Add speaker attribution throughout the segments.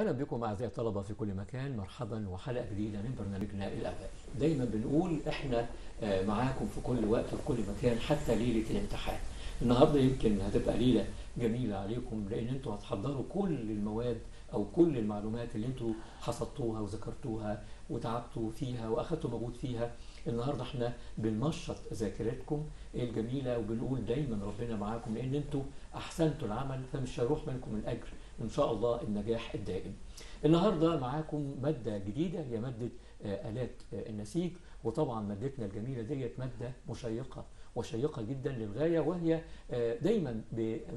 Speaker 1: اهلا بكم اعزائي الطلبه في كل مكان مرحبا وحلقه جديده من برنامجنا الاباء دايما بنقول احنا آه، معاكم في كل وقت وفي كل مكان حتى ليله الامتحان النهارده يمكن هتبقى ليله جميله عليكم لان انتوا هتحضروا كل المواد او كل المعلومات اللي انتوا حصدتوها وذكرتوها وتعبتوا فيها واخدتوا مجهود فيها النهارده احنا بننشط ذاكرتكم الجميله وبنقول دايما ربنا معاكم لان انتوا احسنتوا العمل فمش هيروح منكم الاجر وإن شاء الله النجاح الدائم النهاردة معاكم مادة جديدة هي مادة آه، آلات آه، النسيج وطبعا مادتنا الجميلة ديت مادة مشيقة وشيقة جدا للغاية وهي آه، دايما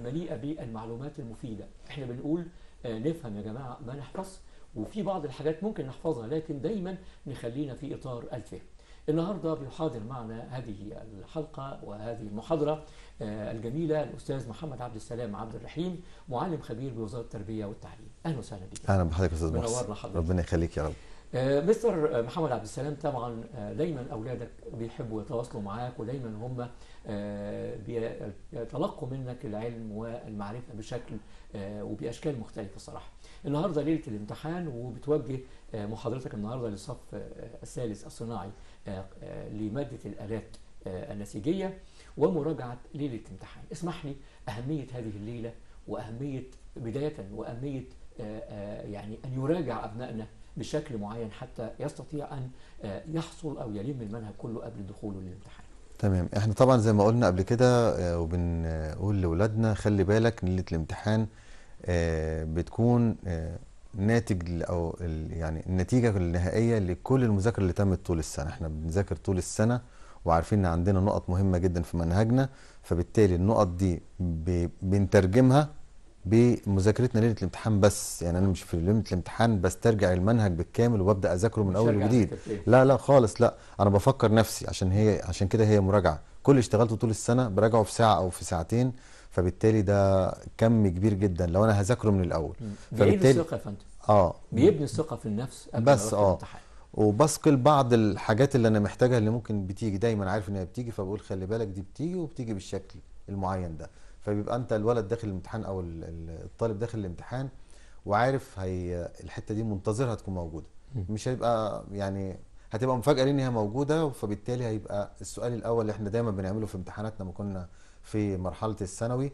Speaker 1: مليئة بالمعلومات المفيدة احنا بنقول نفهم يا جماعة ما نحفظ وفي بعض الحاجات ممكن نحفظها لكن دايما نخلينا في إطار الفهم النهارده بيحاضر معنا هذه الحلقه وهذه المحاضره آه، الجميله الاستاذ محمد عبد السلام عبد الرحيم معلم خبير بوزاره التربيه والتعليم اهلا وسهلا بك اهلا بحضرتك استاذ منورنا حضرتك ربنا يخليك يا رب آه، مستر محمد عبد السلام طبعا آه، دايما اولادك بيحبوا يتواصلوا معاك ودايما هم بيتلقوا منك العلم والمعرفه بشكل وباشكال مختلفه الصراحه. النهارده ليله الامتحان وبتوجه محاضرتك النهارده للصف الثالث الصناعي آه، آه، لمادة الآلات آه، النسيجية ومراجعة ليلة الامتحان اسمح لي أهمية هذه الليلة وأهمية بداية وأهمية يعني أن يراجع أبنائنا بشكل معين حتى يستطيع أن يحصل أو يلم المنهج كله قبل دخوله للامتحان
Speaker 2: تمام احنا طبعا زي ما قلنا قبل كده وبنقول لأولادنا خلي بالك ليلة الامتحان بتكون ناتج او يعني النتيجه النهائيه لكل المذاكره اللي تمت طول السنه احنا بنذاكر طول السنه وعارفين ان عندنا نقط مهمه جدا في منهجنا فبالتالي النقط دي بنترجمها بمذاكرتنا ليله الامتحان بس يعني انا مش في ليله الامتحان بسترجع المنهج بالكامل وببدا اذاكره من اول وجديد لا لا خالص لا انا بفكر نفسي عشان هي عشان كده هي مراجعه كل اللي اشتغلته طول السنه براجعه في ساعه او في ساعتين فبالتالي ده كم كبير جدا لو انا هذاكره من الاول فبالتالي الثقه يا فندم اه بيبني الثقه في النفس قبل بس اه وبثقل بعض الحاجات اللي انا محتاجها اللي ممكن بتيجي دايما عارف ان هي بتيجي فبقول خلي بالك دي بتيجي وبتيجي بالشكل المعين ده فبيبقى انت الولد داخل الامتحان او الطالب داخل الامتحان وعارف هي الحته دي منتظرها تكون موجوده مش هيبقى يعني هتبقى مفاجاه لان هي موجوده فبالتالي هيبقى السؤال الاول اللي احنا دايما بنعمله في امتحاناتنا ما كنا في مرحله الثانوي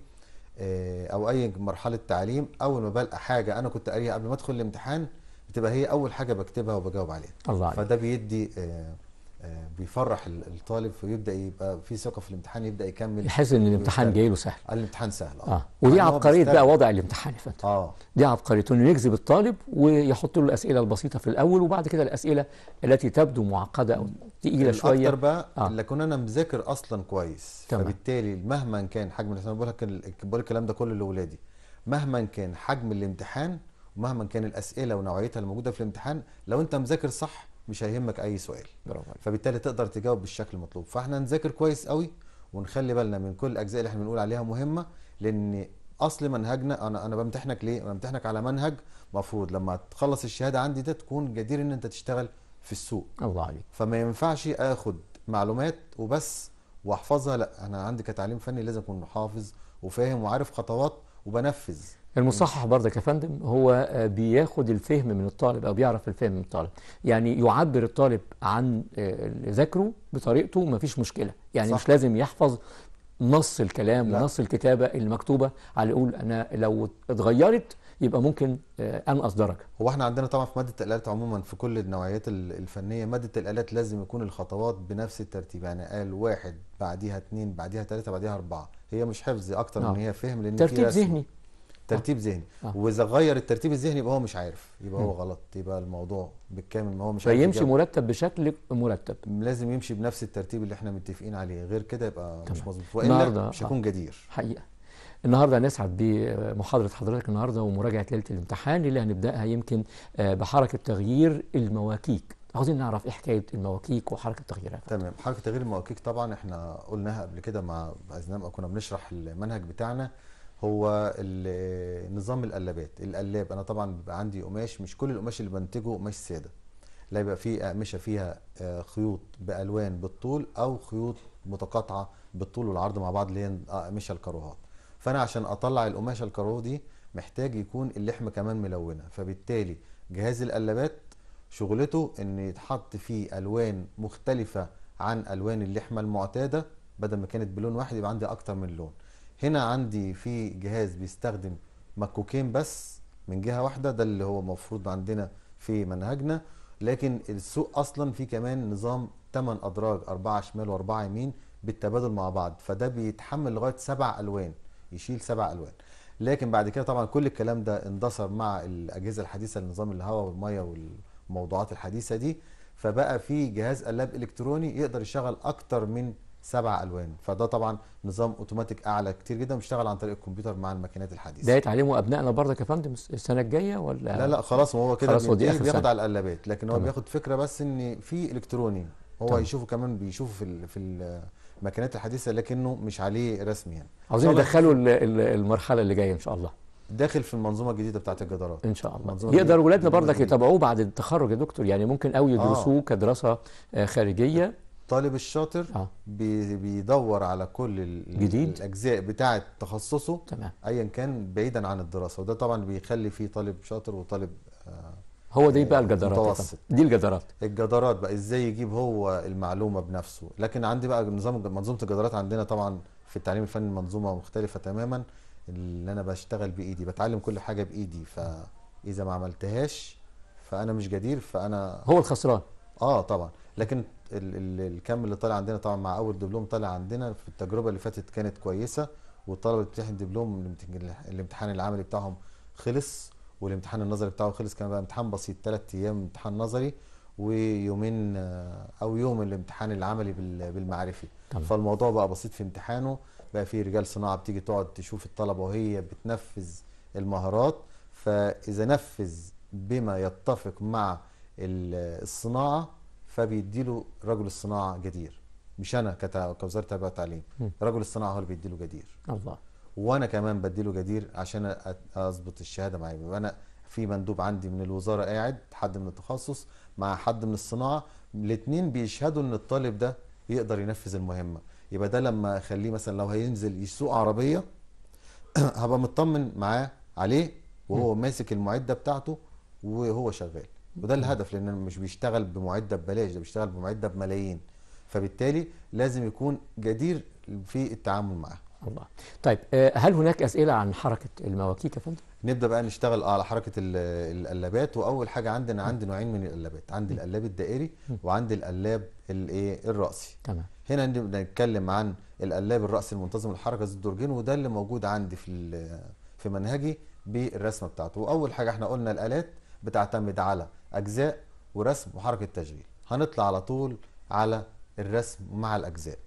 Speaker 2: آه، او اي مرحله تعليم اول ما بلقى حاجه انا كنت قاريها قبل ما ادخل الامتحان بتبقى هي اول حاجه بكتبها وبجاوب عليها الله فده بيدي آه، آه، بيفرح الطالب ويبدا يبقى في ثقه في الامتحان يبدا يكمل يحس ان الامتحان جاي له سهل الامتحان سهل اه, آه. يعني ودي عبقريه بقى وضع الامتحان يا فندم اه
Speaker 1: دي عبقريته انه يجذب الطالب ويحط له الاسئله البسيطه في الاول وبعد كده الاسئله التي تبدو معقده او تقيله شويه اكتر بقى
Speaker 2: آه. اللي كنا انا مذاكر اصلا كويس تمام. فبالتالي مهما كان حجم انا بقول لك بقول الكلام ده كله لاولادي مهما كان حجم الامتحان ومهما كان الاسئله ونوعيتها الموجوده في الامتحان لو انت مذاكر صح مش هيهمك اي سؤال برافو فبالتالي تقدر تجاوب بالشكل المطلوب فاحنا نذاكر كويس قوي ونخلي بالنا من كل الاجزاء اللي احنا بنقول عليها مهمه لان اصل منهجنا انا انا بمتحنك ليه بمتحنك على منهج مفروض لما تخلص الشهاده عندي ده تكون جدير ان انت تشتغل في السوق الله عليك فما ينفعش اخد معلومات وبس واحفظها لا انا عندي كتعليم فني لازم اكون حافظ وفاهم وعارف خطوات وبنفذ
Speaker 1: المصحح برضك يا فندم هو آه، بياخد الفهم من الطالب او بيعرف الفهم من الطالب يعني يعبر الطالب عن آه، ذاكره بطريقته مفيش مشكله يعني صح. مش لازم يحفظ نص الكلام لا. ونص الكتابه المكتوبه على يقول انا لو اتغيرت يبقى ممكن
Speaker 2: انقص آه، درجه هو احنا عندنا طبعا في ماده الالات عموما في كل النوعيات الفنيه ماده الالات لازم يكون الخطوات بنفس الترتيب يعني قال واحد بعديها اثنين بعديها ثلاثه بعديها اربعه هي مش حفظ اكتر نعم. من هي فهم لان ترتيب ذهني ترتيب آه. ذهني آه. واذا غير الترتيب الذهني يبقى هو مش عارف يبقى هو غلط يبقى الموضوع بالكامل ما هو مش عارف فيمشي مرتب بشكل مرتب لازم يمشي بنفس الترتيب اللي احنا متفقين عليه غير كده يبقى طبعا. مش
Speaker 1: مظبوط والا مش هيكون آه. جدير حقيقه النهارده هنسعد بمحاضره آه، حضرتك النهارده ومراجعه ليله الامتحان اللي هنبداها يمكن آه، بحركه تغيير المواكيك عاوزين
Speaker 2: نعرف ايه حكايه المواكيك وحركه تغييرها تمام حركه تغيير المواكيك طبعا احنا قلناها قبل كده مع اذنام كنا بنشرح المنهج بتاعنا هو نظام القلابات القلاب انا طبعا بيبقى عندي قماش مش كل القماش اللي بنتجه قماش ساده لا يبقى في اقمشه فيها آه، خيوط بالوان بالطول او خيوط متقاطعه بالطول والعرض مع بعض اللي هي اقمشه الكروهات فانا عشان اطلع القماشه الكروه دي محتاج يكون اللحم كمان ملونه فبالتالي جهاز القلابات شغلته ان يتحط فيه الوان مختلفه عن الوان اللحمه المعتاده بدل ما كانت بلون واحد يبقى عندي اكتر من لون هنا عندي في جهاز بيستخدم مكوكين بس من جهة واحدة ده اللي هو مفروض عندنا في منهجنا لكن السوق اصلا في كمان نظام 8 ادراج 4 شمال و4 يمين بالتبادل مع بعض فده بيتحمل لغايه سبع الوان يشيل سبع الوان لكن بعد كده طبعا كل الكلام ده اندثر مع الاجهزه الحديثه لنظام الهواء والميه والموضوعات الحديثه دي فبقى في جهاز قلاب الكتروني يقدر يشغل اكتر من سبع الوان فده طبعا نظام اوتوماتيك اعلى كتير جدا بيشتغل عن طريق الكمبيوتر مع الماكينات الحديثه
Speaker 1: ده يتعلموا ابنائنا برضك يا فندم السنه الجايه ولا لا لا خلاص هو كده خلاص بياخد على القلابات لكن هو بياخد
Speaker 2: فكره بس ان في الكتروني هو طبعا. يشوفه كمان بيشوفه في في الماكينات الحديثه لكنه مش عليه رسميا يعني. عاوزين يدخلوا المرحله اللي جايه ان شاء الله داخل في المنظومه الجديده بتاعه الجدارات ان شاء الله يقدر ولادنا برضك
Speaker 1: يتابعوه بعد التخرج يا دكتور يعني ممكن قوي يدرسوه آه.
Speaker 2: كدراسه خارجيه الطالب الشاطر آه. بي بيدور على كل جديد. الاجزاء بتاعه تخصصه تمام ايا كان بعيدا عن الدراسه وده طبعا بيخلي فيه طالب شاطر وطالب آه هو دي بقى الجدارات متوسط. دي الجدارات الجدارات بقى ازاي يجيب هو المعلومه بنفسه لكن عندي بقى نظام منظومه الجدارات عندنا طبعا في التعليم الفني منظومه مختلفه تماما اللي انا بشتغل بايدي بتعلم كل حاجه بايدي فاذا ما عملتهاش فانا مش جدير فانا هو الخسران اه طبعا لكن ال ال الكم اللي طالع عندنا طبعا مع اول دبلوم طالع عندنا في التجربه اللي فاتت كانت كويسه والطلبه اللي بتمتحن دبلوم الامتحان العملي بتاعهم خلص والامتحان النظري بتاعه خلص كان بقى امتحان بسيط ثلاث ايام امتحان نظري ويومين آه، او يوم الامتحان العملي بالمعرفي طبعا. فالموضوع بقى بسيط في امتحانه بقى في رجال صناعه بتيجي تقعد تشوف الطلبه وهي بتنفذ المهارات فاذا نفذ بما يتفق مع الصناعه فبيديله رجل الصناعه جدير مش انا كوزاره تربيه وتعليم رجل الصناعه هو اللي بيديله جدير الله وانا كمان بديله جدير عشان اظبط الشهاده معايا بيبقى انا في مندوب عندي من الوزاره قاعد حد من التخصص مع حد من الصناعه الاثنين بيشهدوا ان الطالب ده يقدر ينفذ المهمه يبقى ده لما اخليه مثلا لو هينزل يسوق عربيه هبقى مطمن معاه عليه وهو ماسك المعده بتاعته وهو شغال وده الهدف لان مش بيشتغل بمعده ببلاش ده بيشتغل بمعده بملايين فبالتالي لازم يكون جدير في التعامل معاه الله طيب آه، هل هناك اسئله عن حركه المواكيك يا فندم نبدا بقى نشتغل على حركه القلابات واول حاجه عندنا عندي نوعين من القلابات عندي القلاب الدائري وعندي القلاب الايه الراسي تمام هنا نبدا نتكلم عن القلاب الراسي المنتظم الحركه ذو الدرجين وده اللي موجود عندي في في منهجي بالرسمه بتاعته واول حاجه احنا قلنا الالات بتعتمد على اجزاء ورسم وحركه تشغيل هنطلع على طول على الرسم مع الاجزاء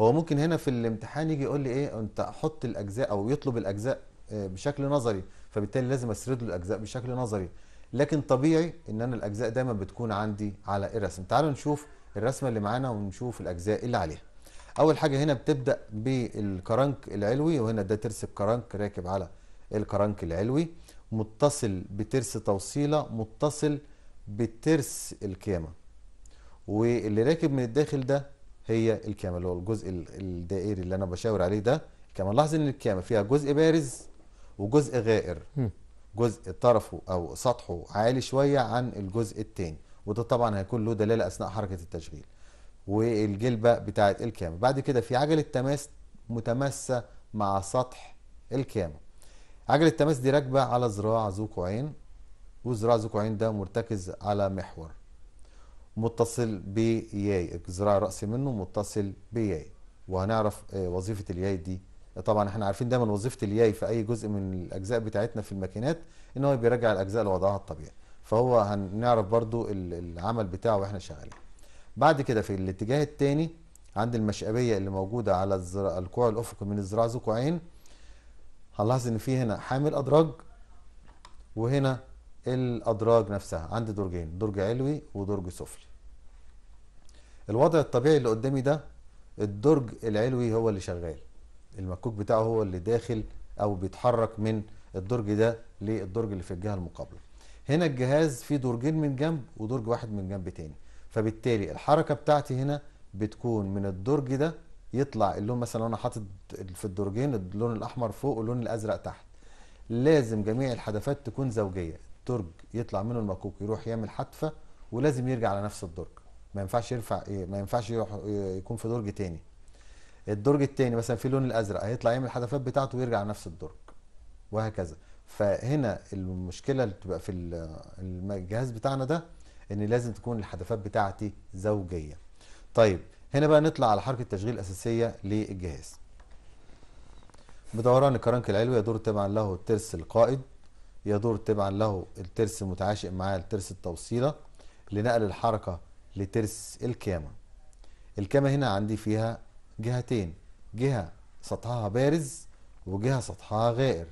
Speaker 2: هو ممكن هنا في الامتحان يجي يقول لي ايه انت حط الاجزاء او يطلب الاجزاء آه، بشكل نظري فبالتالي لازم اسرد له الاجزاء بشكل نظري لكن طبيعي ان انا الاجزاء دايما بتكون عندي على الرسم تعالوا نشوف الرسمه اللي معانا ونشوف الاجزاء اللي عليها اول حاجه هنا بتبدا بالكرنك العلوي وهنا ده ترس كرنك راكب على الكرنك العلوي متصل بترس توصيلة متصل بترس الكامة واللي راكب من الداخل ده هي الكامة اللي هو الجزء الدائري اللي أنا بشاور عليه ده كما لاحظ إن الكامة فيها جزء بارز وجزء غائر جزء طرفه أو سطحه عالي شوية عن الجزء التاني وده طبعا هيكون له دلالة أثناء حركة التشغيل والجلبة بتاعت الكامة بعد كده في عجلة تماس متماسة مع سطح الكامة عجلة التماس دي راكبة على ذراع ذو عين وذراع ذو عين ده مرتكز على محور متصل بياي الذراع الرأسي منه متصل بياي وهنعرف آه، وظيفة الياي دي طبعا احنا عارفين دايما وظيفة الياي في أي جزء من الأجزاء بتاعتنا في الماكينات إن هو بيرجع الأجزاء لوضعها الطبيعي فهو هنعرف برضو العمل بتاعه واحنا شغالين بعد كده في الاتجاه الثاني عند المشقبية اللي موجودة على الكوع الأفقي من الذراع ذو عين هنلاحظ ان في هنا حامل ادراج وهنا الادراج نفسها عندي درجين درج علوي ودرج سفلي الوضع الطبيعي اللي قدامي ده الدرج العلوي هو اللي شغال المكوك بتاعه هو اللي داخل او بيتحرك من الدرج ده للدرج اللي في الجهه المقابله هنا الجهاز فيه درجين من جنب ودرج واحد من جنب تاني فبالتالي الحركه بتاعتي هنا بتكون من الدرج ده يطلع اللون مثلا انا حاطط في الدرجين اللون الاحمر فوق واللون الازرق تحت لازم جميع الحدفات تكون زوجيه درج يطلع منه المكوك يروح يعمل حدفه ولازم يرجع على نفس الدرج ما ينفعش يرفع إيه، ما ينفعش يروح يكون في درج تاني الدرج التاني مثلا في اللون الازرق هيطلع يعمل الحدفات بتاعته ويرجع على نفس الدرج وهكذا فهنا المشكله اللي بتبقى في الجهاز بتاعنا ده ان لازم تكون الحدفات بتاعتي زوجيه طيب هنا بقى نطلع على حركة تشغيل الأساسية للجهاز بدوران الكرنك العلوي يدور تبعا له الترس القائد يدور تبعا له الترس المتعاشق معاه الترس التوصيلة لنقل الحركة لترس الكامة الكامة هنا عندي فيها جهتين جهة سطحها بارز وجهة سطحها غائر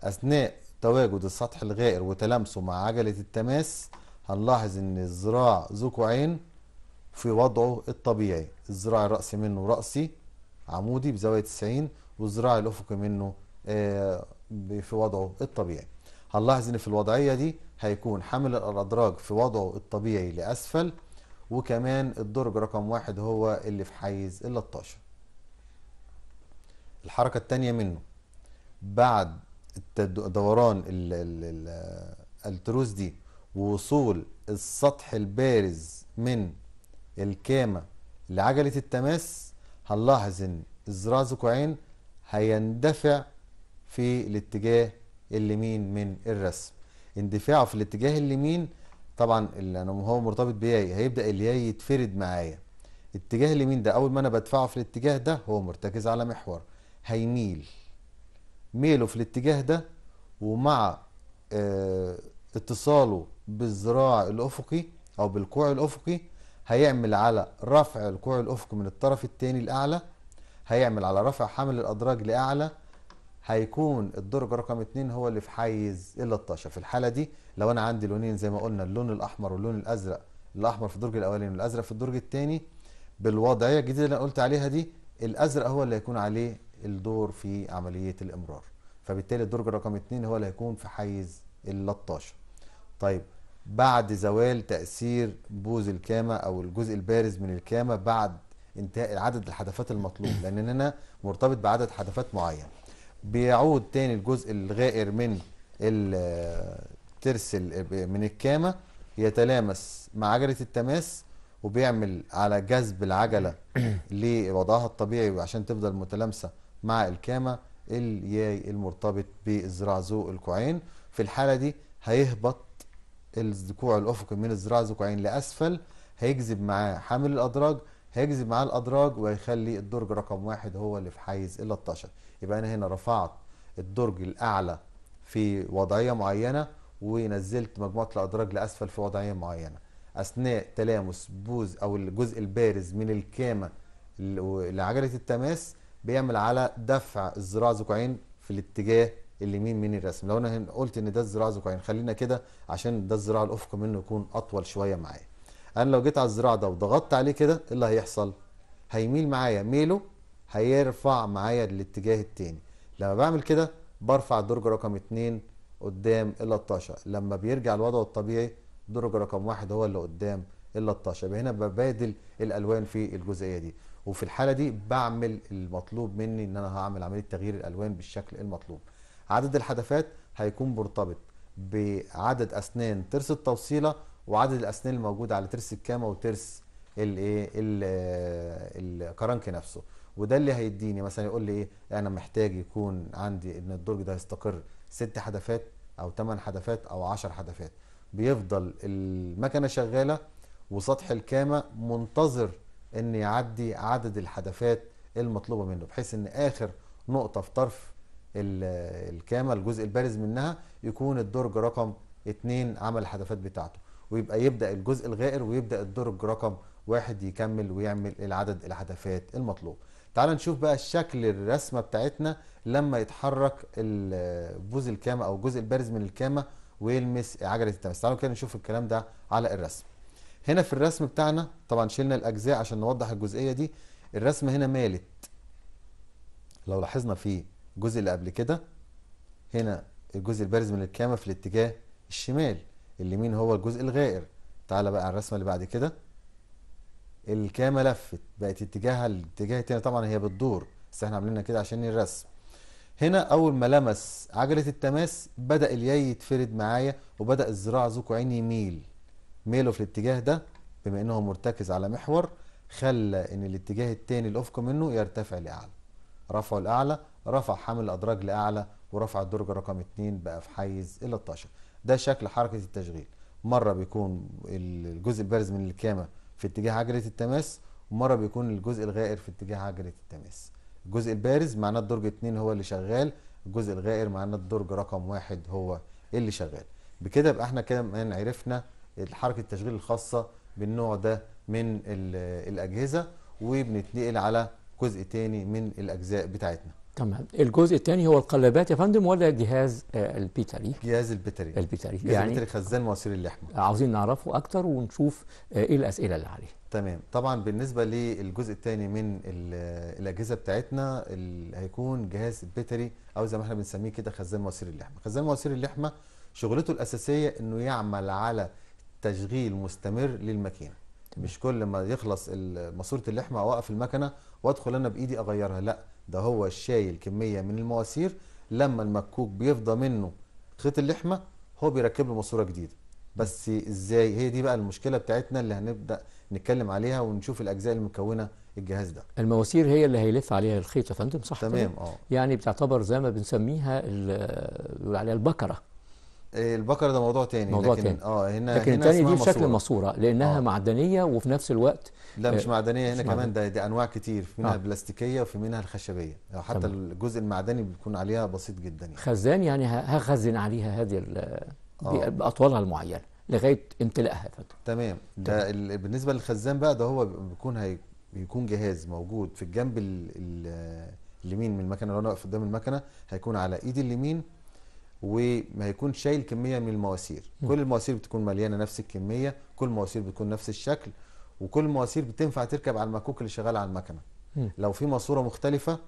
Speaker 2: أثناء تواجد السطح الغائر وتلامسه مع عجلة التماس هنلاحظ ان الذراع ذو كوعين في وضعه الطبيعي الذراع الرأسي منه رأسي عمودي بزاوية 90 والذراع الأفقي منه آه، في وضعه الطبيعي هنلاحظ ان في الوضعية دي هيكون حمل الأدراج في وضعه الطبيعي لأسفل وكمان الدرج رقم واحد هو اللي في حيز 13 الحركة التانية منه بعد دوران التروس دي ووصول السطح البارز من الكامة لعجلة التماس هنلاحظ ان الذراع ذكوعين هيندفع في الاتجاه اليمين من الرسم اندفاعه في الاتجاه اليمين طبعا اللي انا هو مرتبط بياي هيبدا الياي يتفرد معايا اتجاه اليمين ده اول ما انا بدفعه في الاتجاه ده هو مرتكز على محور هيميل ميله في الاتجاه ده ومع اه اتصاله بالذراع الافقي او بالكوع الافقي هيعمل على رفع الكوع الافقي من الطرف الثاني لاعلى هيعمل على رفع حمل الادراج لاعلى هيكون الدرج رقم 2 هو اللي في حيز ال13 في الحاله دي لو انا عندي لونين زي ما قلنا اللون الاحمر واللون الازرق الاحمر في الدرج الاولاني والازرق في الدرج الثاني بالوضعيه الجديده اللي انا قلت عليها دي الازرق هو اللي هيكون عليه الدور في عمليه الامرار فبالتالي الدرج رقم 2 هو اللي هيكون في حيز ال13 طيب بعد زوال تأثير بوز الكامة أو الجزء البارز من الكامة بعد انتهاء عدد الحدفات المطلوب لأن هنا مرتبط بعدد حدفات معين بيعود تاني الجزء الغائر من الترس من الكامة يتلامس مع عجلة التماس وبيعمل على جذب العجلة لوضعها الطبيعي وعشان تفضل متلامسة مع الكامة الياي المرتبط بالذراع ذو الكوعين في الحالة دي هيهبط الذكوع الافقي من الذراع الذكوعين لاسفل هيجذب معاه حامل الادراج هيجذب معاه الادراج ويخلي الدرج رقم واحد هو اللي في حيز ال 13 يبقى انا هنا رفعت الدرج الاعلى في وضعيه معينه ونزلت مجموعه الادراج لاسفل في وضعيه معينه اثناء تلامس بوز او الجزء البارز من الكامه لعجله التماس بيعمل على دفع الذراع الذكوعين في الاتجاه اليمين من الرسم لو انا قلت ان ده الذراع ذكرين يعني خلينا كده عشان ده الذراع الافق منه يكون اطول شويه معايا انا لو جيت على الذراع ده وضغطت عليه كده ايه اللي هيحصل هيميل معايا ميله هيرفع معايا الاتجاه التاني لما بعمل كده برفع الدرجه رقم 2 قدام ال 13 لما بيرجع لوضعه الطبيعي درج رقم 1 هو اللي قدام ال 13 يبقى هنا ببادل الالوان في الجزئيه دي وفي الحاله دي بعمل المطلوب مني ان انا هعمل عمليه تغيير الالوان بالشكل المطلوب عدد الحدفات هيكون مرتبط بعدد اسنان ترس التوصيله وعدد الاسنان الموجوده على ترس الكامه وترس الايه آه، الكرنك نفسه وده اللي هيديني مثلا يقول لي ايه انا محتاج يكون عندي ان الدرج ده يستقر ست حدفات او ثمان حدفات او 10 حدفات بيفضل المكنه شغاله وسطح الكامه منتظر ان يعدي عدد الحدفات المطلوبه منه بحيث ان اخر نقطه في طرف الكامه الجزء البارز منها يكون الدرج رقم 2 عمل الحدفات بتاعته ويبقى يبدا الجزء الغائر ويبدا الدرج رقم واحد يكمل ويعمل العدد الحدفات المطلوب تعال نشوف بقى الشكل الرسمه بتاعتنا لما يتحرك البوز الكامه او الجزء البارز من الكامه ويلمس عجله التماس تعالوا كده نشوف الكلام ده على الرسم هنا في الرسم بتاعنا طبعا شلنا الاجزاء عشان نوضح الجزئيه دي الرسمه هنا مالت لو لاحظنا في الجزء اللي قبل كده هنا الجزء البارز من الكامة في الاتجاه الشمال اليمين هو الجزء الغائر تعالى بقى على الرسمة اللي بعد كده الكامة لفت بقت اتجاهها الاتجاه التاني طبعا هي بتدور بس احنا عاملينها كده عشان الرسم هنا اول ما لمس عجله التماس بدا الياي يتفرد معايا وبدا الذراع ذو عين يميل ميله في الاتجاه ده بما انه مرتكز على محور خلى ان الاتجاه التاني الافق منه يرتفع لاعلى رفعه لاعلى رفع حامل الأدراج لأعلى ورفع الدرج رقم 2 بقى في حيز ال 12 ده شكل حركة التشغيل مرة بيكون الجزء البارز من الكامة في اتجاه عجلة التماس ومرة بيكون الجزء الغائر في اتجاه عجلة التماس الجزء البارز معناه الدرج 2 هو اللي شغال الجزء الغائر معناه الدرج رقم 1 هو اللي شغال بكده يبقى احنا كمان عرفنا حركة التشغيل الخاصة بالنوع ده من الأجهزة وبنتنقل على جزء تاني من الأجزاء بتاعتنا
Speaker 1: تمام الجزء الثاني هو القلابات يا فندم ولا جهاز آه، البيتري
Speaker 2: جهاز البيتري البيتري جهاز يعني البيتري خزان مواسير اللحمه عاوزين
Speaker 1: نعرفه اكتر ونشوف
Speaker 2: آه، ايه الاسئله اللي عليه تمام طبعا بالنسبه للجزء الثاني من الاجهزه بتاعتنا اللي هيكون جهاز البيتري او زي ما احنا بنسميه كده خزان مواسير اللحمه خزان مواسير اللحمه شغلته الاساسيه انه يعمل على تشغيل مستمر للماكينه مش كل ما يخلص ماسوره اللحمه اوقف المكنه وادخل انا بايدي اغيرها لا ده هو الشايل كمية من المواسير لما المكوك بيفضى منه خيط اللحمة هو بيركب له ماسورة جديدة بس ازاي هي دي بقى المشكلة بتاعتنا اللي هنبدأ نتكلم عليها ونشوف الأجزاء اللي مكونة الجهاز ده
Speaker 1: المواسير هي اللي هيلف عليها الخيط يا فندم صح تمام اه يعني بتعتبر زي ما بنسميها عليها البكرة
Speaker 2: البقره ده موضوع تاني موضوع لكن تاني. اه هنا لكن هنا التاني دي بشكل ماسوره,
Speaker 1: لانها آه. معدنيه وفي
Speaker 2: نفس الوقت لا مش آه، معدنيه هنا مش كمان ده دي انواع كتير في منها آه. بلاستيكيه وفي منها الخشبيه حتى طبعا. الجزء المعدني بيكون عليها بسيط جدا يعني. خزان يعني هخزن عليها هذه آه. باطوالها المعينه لغايه امتلائها تمام. تمام ده بالنسبه للخزان بقى ده هو بيكون هيكون جهاز موجود في الجنب اليمين من المكنه لو انا واقف قدام المكنه هيكون على ايدي اليمين وما يكون شايل كميه من المواسير م. كل المواسير بتكون مليانه نفس الكميه كل المواسير بتكون نفس الشكل وكل المواسير بتنفع تركب على المكوك اللي شغال على المكنه م. لو في ماسوره مختلفه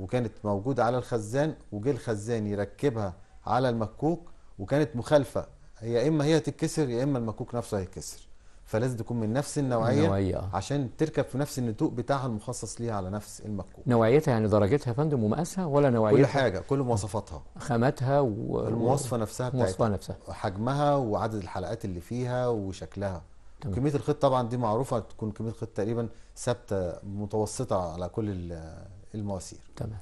Speaker 2: وكانت موجوده على الخزان وجه الخزان يركبها على المكوك وكانت مخالفه يا اما هي تتكسر يا اما المكوك نفسه هيتكسر فلازم تكون من نفس النوعيه نوعية. عشان تركب في نفس النتوء بتاعها المخصص ليها على نفس المكوك
Speaker 1: نوعيتها يعني درجتها يا فندم ومقاسها ولا نوعيتها كل حاجه
Speaker 2: كل مواصفاتها
Speaker 1: خاماتها و...
Speaker 2: المواصفه نفسها بتاعتها نفسها حجمها وعدد الحلقات اللي فيها وشكلها تمام. كميه الخيط طبعا دي معروفه تكون كميه الخيط تقريبا ثابته متوسطه على كل المواسير تمام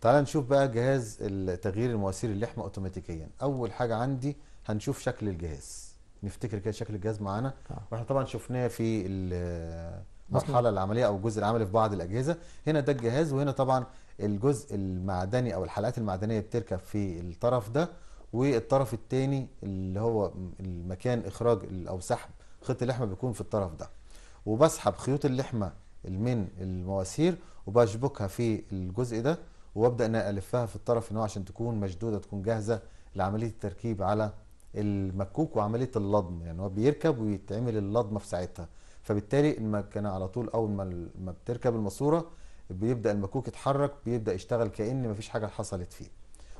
Speaker 2: تعال نشوف بقى جهاز تغيير المواسير اللحمه اوتوماتيكيا اول حاجه عندي هنشوف شكل الجهاز نفتكر كده شكل الجهاز معانا آه. واحنا طبعا شفناه في المرحله العمليه او الجزء العملي في بعض الاجهزه هنا ده الجهاز وهنا طبعا الجزء المعدني او الحلقات المعدنيه بتركب في الطرف ده والطرف الثاني اللي هو المكان اخراج او سحب خيط اللحمه بيكون في الطرف ده وبسحب خيوط اللحمه من المواسير وبشبكها في الجزء ده وابدا ان الفها في الطرف ان هو عشان تكون مشدوده تكون جاهزه لعمليه التركيب على المكوك وعمليه اللضم يعني هو بيركب ويتعمل اللضمه في ساعتها فبالتالي كان على طول اول ما ما بتركب الماسوره بيبدا المكوك يتحرك بيبدا يشتغل كان مفيش حاجه حصلت فيه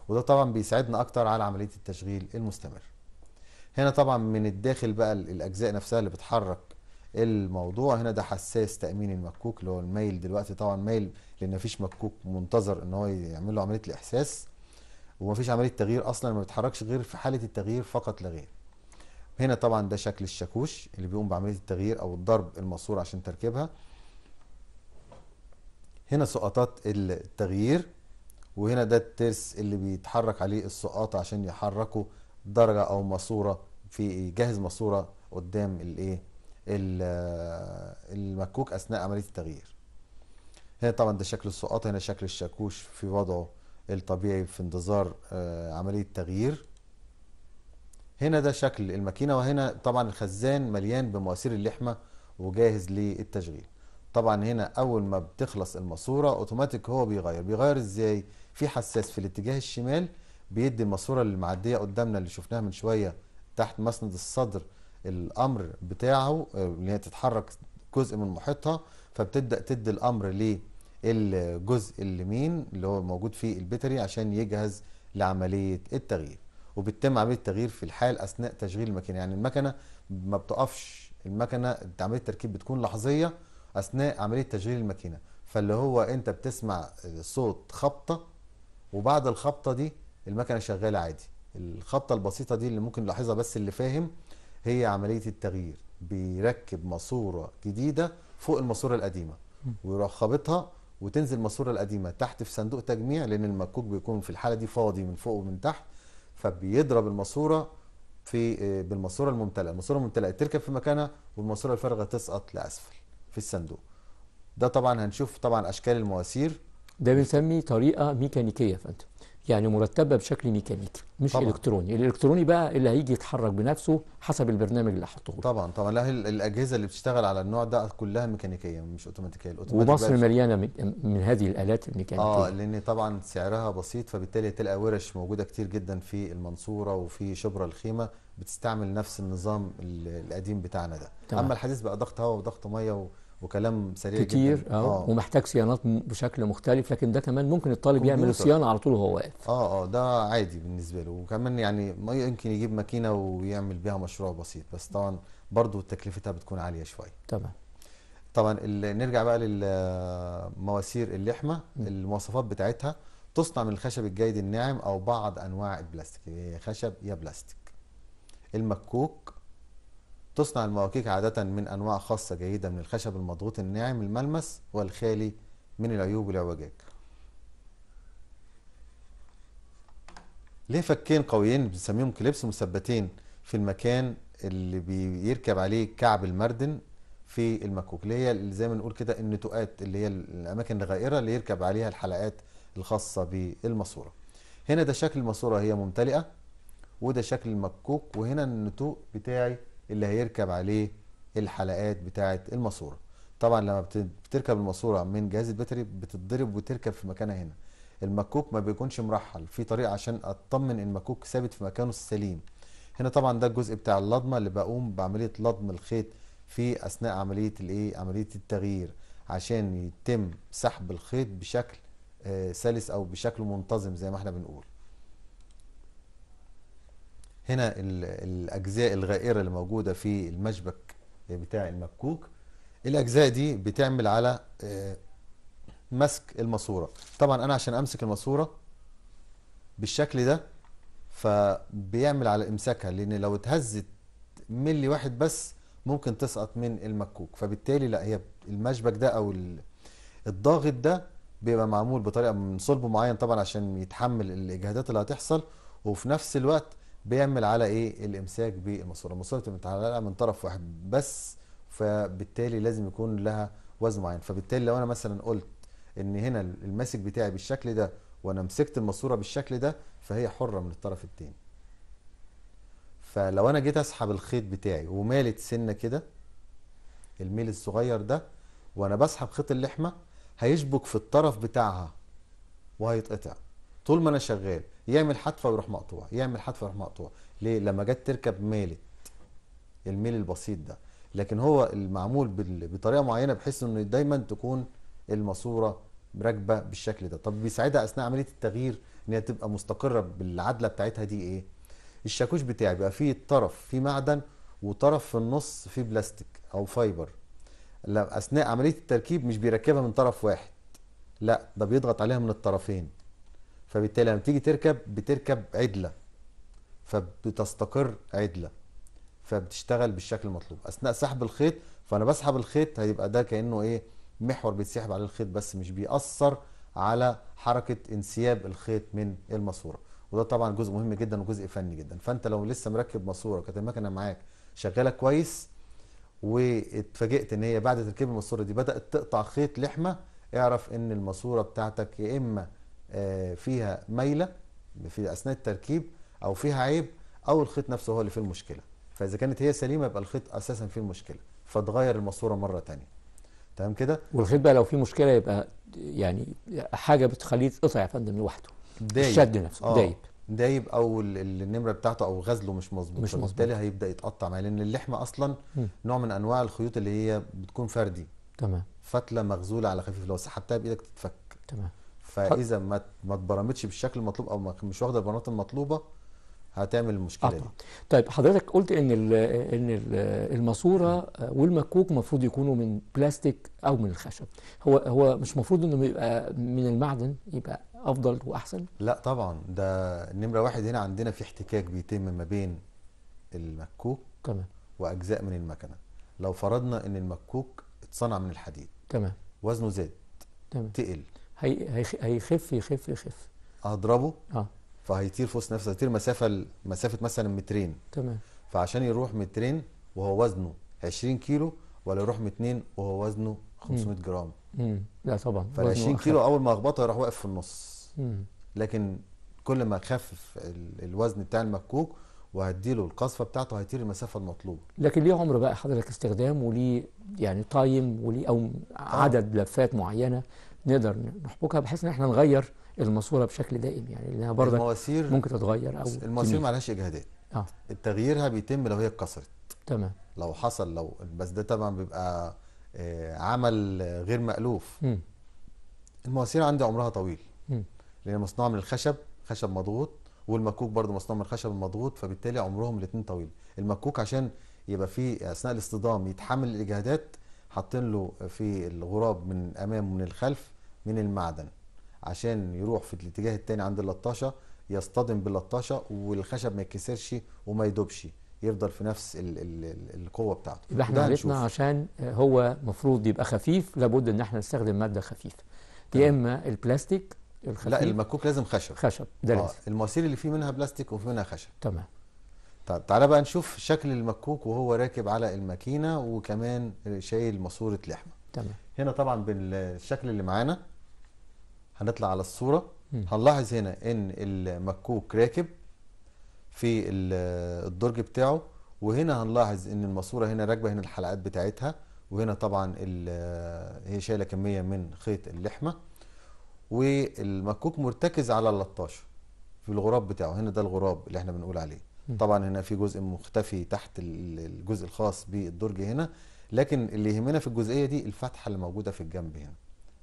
Speaker 2: وده طبعا بيساعدنا اكتر على عمليه التشغيل المستمر هنا طبعا من الداخل بقى الاجزاء نفسها اللي بتحرك الموضوع هنا ده حساس تامين المكوك اللي هو الميل دلوقتي طبعا ميل لان مفيش مكوك منتظر ان هو يعمل له عمليه الاحساس ومفيش عمليه تغيير اصلا ما بيتحركش غير في حاله التغيير فقط لا غير هنا طبعا ده شكل الشاكوش اللي بيقوم بعمليه التغيير او الضرب الماسور عشان تركيبها هنا سقطات التغيير وهنا ده الترس اللي بيتحرك عليه السقاط عشان يحركوا درجة أو ماسورة في جهز ماسورة قدام الايه آه، المكوك أثناء عملية التغيير هنا طبعا ده شكل السقاط هنا شكل الشاكوش في وضعه الطبيعي في انتظار آه، عملية تغيير هنا ده شكل الماكينة وهنا طبعا الخزان مليان بمواسير اللحمة وجاهز للتشغيل طبعا هنا اول ما بتخلص الماسورة اوتوماتيك هو بيغير بيغير ازاي في حساس في الاتجاه الشمال بيدي الماسورة اللي معدية قدامنا اللي شفناها من شوية تحت مسند الصدر الامر بتاعه اللي آه، هي تتحرك جزء من محيطها فبتبدأ تدي الامر ليه الجزء اليمين اللي هو موجود فيه البتري عشان يجهز لعمليه التغيير وبتتم عمليه التغيير في الحال اثناء تشغيل الماكينه يعني المكنه ما بتقفش المكنه عمليه التركيب بتكون لحظيه اثناء عمليه تشغيل الماكينه فاللي هو انت بتسمع صوت خبطه وبعد الخبطه دي المكنه شغاله عادي الخبطه البسيطه دي اللي ممكن نلاحظها بس اللي فاهم هي عمليه التغيير بيركب ماسوره جديده فوق الماسوره القديمه ويروح خابطها وتنزل الماسوره القديمه تحت في صندوق تجميع لان المكوك بيكون في الحاله دي فاضي من فوق ومن تحت فبيضرب الماسوره في آه، بالماسوره الممتلئه، الماسوره الممتلئه تركب في مكانها والماسوره الفارغه تسقط لاسفل في الصندوق. ده طبعا هنشوف طبعا اشكال المواسير ده بنسميه
Speaker 1: طريقه ميكانيكيه يا يعني مرتبه بشكل ميكانيكي مش طبعًا. الكتروني الالكتروني بقى اللي هيجي يتحرك بنفسه حسب البرنامج اللي حطه
Speaker 2: طبعا طبعا لا الاجهزه اللي بتشتغل على النوع ده كلها ميكانيكيه مش اوتوماتيكيه الاوتوماتيك ومصر
Speaker 1: مليانه من هذه الالات الميكانيكيه اه
Speaker 2: لان طبعا سعرها بسيط فبالتالي تلقى ورش موجوده كتير جدا في المنصوره وفي شبرا الخيمه بتستعمل نفس النظام القديم بتاعنا ده طبعًا. اما الحديث بقى ضغط هواء وضغط ميه و... وكلام سريع كتير جدا. آه،, اه
Speaker 1: ومحتاج صيانات بشكل مختلف لكن ده كمان ممكن الطالب يعمل صيانه
Speaker 2: على طول وهو واقف اه اه ده عادي بالنسبه له وكمان يعني ما يمكن يجيب ماكينه ويعمل بيها مشروع بسيط بس طبعا برضه تكلفتها بتكون عاليه شويه تمام طبعا نرجع بقى للمواسير اللحمه م. المواصفات بتاعتها تصنع من الخشب الجيد الناعم او بعض انواع البلاستيك خشب يا بلاستيك المكوك تصنع المواكيك عادة من أنواع خاصة جيدة من الخشب المضغوط الناعم الملمس والخالي من العيوب والعوجاج ليه فكين قويين بنسميهم كليبس مثبتين في المكان اللي بيركب عليه كعب المردن في المكوك اللي هي اللي زي ما نقول كده النتوءات اللي هي الاماكن الغائره اللي يركب عليها الحلقات الخاصه بالماسوره هنا ده شكل الماسوره هي ممتلئه وده شكل المكوك وهنا النتوء بتاعي اللي هيركب عليه الحلقات بتاعه الماسوره طبعا لما بتركب الماسوره من جهاز الباتري بتتضرب وتركب في مكانها هنا المكوك ما بيكونش مرحل في طريقه عشان اطمن المكوك ثابت في مكانه السليم هنا طبعا ده الجزء بتاع اللضمه اللي بقوم بعمليه لضم الخيط في اثناء عمليه الايه عمليه التغيير عشان يتم سحب الخيط بشكل آه، سلس او بشكل منتظم زي ما احنا بنقول هنا الأجزاء الغائرة اللي موجودة في المشبك بتاع المكوك الأجزاء دي بتعمل على آه، مسك الماسورة طبعا أنا عشان أمسك الماسورة بالشكل ده فبيعمل على إمساكها لأن لو اتهزت ملي واحد بس ممكن تسقط من المكوك فبالتالي لا هي المشبك ده أو الضاغط ده بيبقى معمول بطريقة من صلب معين طبعا عشان يتحمل الإجهادات اللي هتحصل وفي نفس الوقت بيعمل على ايه الامساك بالماسوره الماسوره متعلقه من طرف واحد بس فبالتالي لازم يكون لها وزن معين فبالتالي لو انا مثلا قلت ان هنا الماسك بتاعي بالشكل ده وانا مسكت الماسوره بالشكل ده فهي حره من الطرف التاني فلو انا جيت اسحب الخيط بتاعي ومالت سنه كده الميل الصغير ده وانا بسحب خيط اللحمه هيشبك في الطرف بتاعها وهيتقطع طول ما انا شغال يعمل حتفه ويروح مقطوع يعمل حتفه ويروح مقطوع ليه لما جت تركب مالت الميل البسيط ده لكن هو المعمول بطريقه معينه بحيث انه دايما تكون الماسوره راكبه بالشكل ده طب بيساعدها اثناء عمليه التغيير ان هي تبقى مستقره بالعدله بتاعتها دي ايه الشاكوش بتاعي بيبقى فيه طرف فيه معدن وطرف في النص فيه بلاستيك او فايبر اثناء عمليه التركيب مش بيركبها من طرف واحد لا ده بيضغط عليها من الطرفين فبالتالي لما بتيجي تركب بتركب عدله فبتستقر عدله فبتشتغل بالشكل المطلوب اثناء سحب الخيط فانا بسحب الخيط هيبقى ده كانه ايه محور بيتسحب عليه الخيط بس مش بيأثر على حركه انسياب الخيط من الماسوره وده طبعا جزء مهم جدا وجزء فني جدا فانت لو لسه مركب ماسوره كانت المكنه معاك شغاله كويس واتفاجئت ان هي بعد تركيب الماسوره دي بدات تقطع خيط لحمه اعرف ان الماسوره بتاعتك يا اما آه، فيها مايله في اثناء التركيب او فيها عيب او الخيط نفسه هو اللي فيه المشكله فاذا كانت هي سليمه يبقى الخيط اساسا فيه المشكله فتغير الماسوره مره ثانيه تمام كده والخيط بقى لو فيه مشكله يبقى يعني حاجه بتخليه يتقطع يا فندم لوحده دايب الشد نفسه آه. دايب دايب او النمره بتاعته او غزله مش مظبوط مش وبالتالي هيبدا يتقطع معاه لان اللحمه اصلا م. نوع من انواع الخيوط اللي هي بتكون فردي تمام فتله مغزوله على خفيف لو سحبتها بايدك تتفك تمام فاذا ما ما اتبرمتش بالشكل المطلوب او مش واخده البرامج المطلوبه هتعمل المشكله آه. دي
Speaker 1: طيب حضرتك قلت ان الـ ان الماسوره آه، والمكوك المفروض يكونوا من بلاستيك او من الخشب هو هو مش المفروض انه يبقى من المعدن يبقى
Speaker 2: افضل واحسن لا طبعا ده نمره واحد هنا عندنا في احتكاك بيتم ما بين المكوك تمام واجزاء من المكنه لو فرضنا ان المكوك اتصنع من الحديد تمام وزنه زاد
Speaker 1: تمام تقل هي هيخف يخف يخف
Speaker 2: هضربه اه فهيطير في وسط نفسه هيطير مسافه مسافه مثلا مترين تمام فعشان يروح مترين وهو وزنه 20 كيلو ولا يروح مترين وهو وزنه 500 جرام امم
Speaker 1: لا طبعا فال 20 كيلو
Speaker 2: اول ما اخبطه يروح واقف في النص مم. لكن كل ما اخفف الوزن بتاع المكوك وهديله القصفه بتاعته هيطير المسافه المطلوبه
Speaker 1: لكن ليه عمر بقى حضرتك استخدام وليه يعني تايم وليه او آه. عدد لفات معينه نقدر نحبكها بحيث ان احنا نغير الماسوره بشكل دائم يعني لانها برضه ممكن تتغير او المواسير لهاش اجهادات
Speaker 2: اه تغييرها بيتم لو هي اتكسرت تمام لو حصل لو بس ده طبعا بيبقى آه، عمل غير مألوف المواسير عندي عمرها طويل م. لان مصنوعه من الخشب خشب مضغوط والمكوك برضه مصنوع من الخشب المضغوط فبالتالي عمرهم الاثنين طويل المكوك عشان يبقى فيه اثناء الاصطدام يتحمل الاجهادات حاطين له في الغراب من امام ومن الخلف من المعدن عشان يروح في الاتجاه الثاني عند اللطاشه يصطدم باللطاشه والخشب ما يتكسرش وما يدوبش يفضل في نفس الـ الـ القوه بتاعته يبقى احنا عرفنا عشان
Speaker 1: هو المفروض يبقى خفيف لابد ان احنا نستخدم ماده خفيفه يا اما البلاستيك الخفيف لا
Speaker 2: المكوك لازم خشب خشب ده آه المواسير اللي فيه منها بلاستيك وفي منها خشب تمام طب تعالى بقى نشوف شكل المكوك وهو راكب على الماكينه وكمان شايل ماسوره لحمه تمام هنا طبعا بالشكل اللي معانا هنطلع على الصوره م. هنلاحظ هنا ان المكوك راكب في الدرج بتاعه وهنا هنلاحظ ان الماسوره هنا راكبه هنا الحلقات بتاعتها وهنا طبعا هي شايله كميه من خيط اللحمه والمكوك مرتكز على اللطاشه في الغراب بتاعه هنا ده الغراب اللي احنا بنقول عليه طبعا هنا في جزء مختفي تحت الجزء الخاص بالدرج هنا لكن اللي يهمنا في الجزئيه دي الفتحه اللي موجوده في الجنب هنا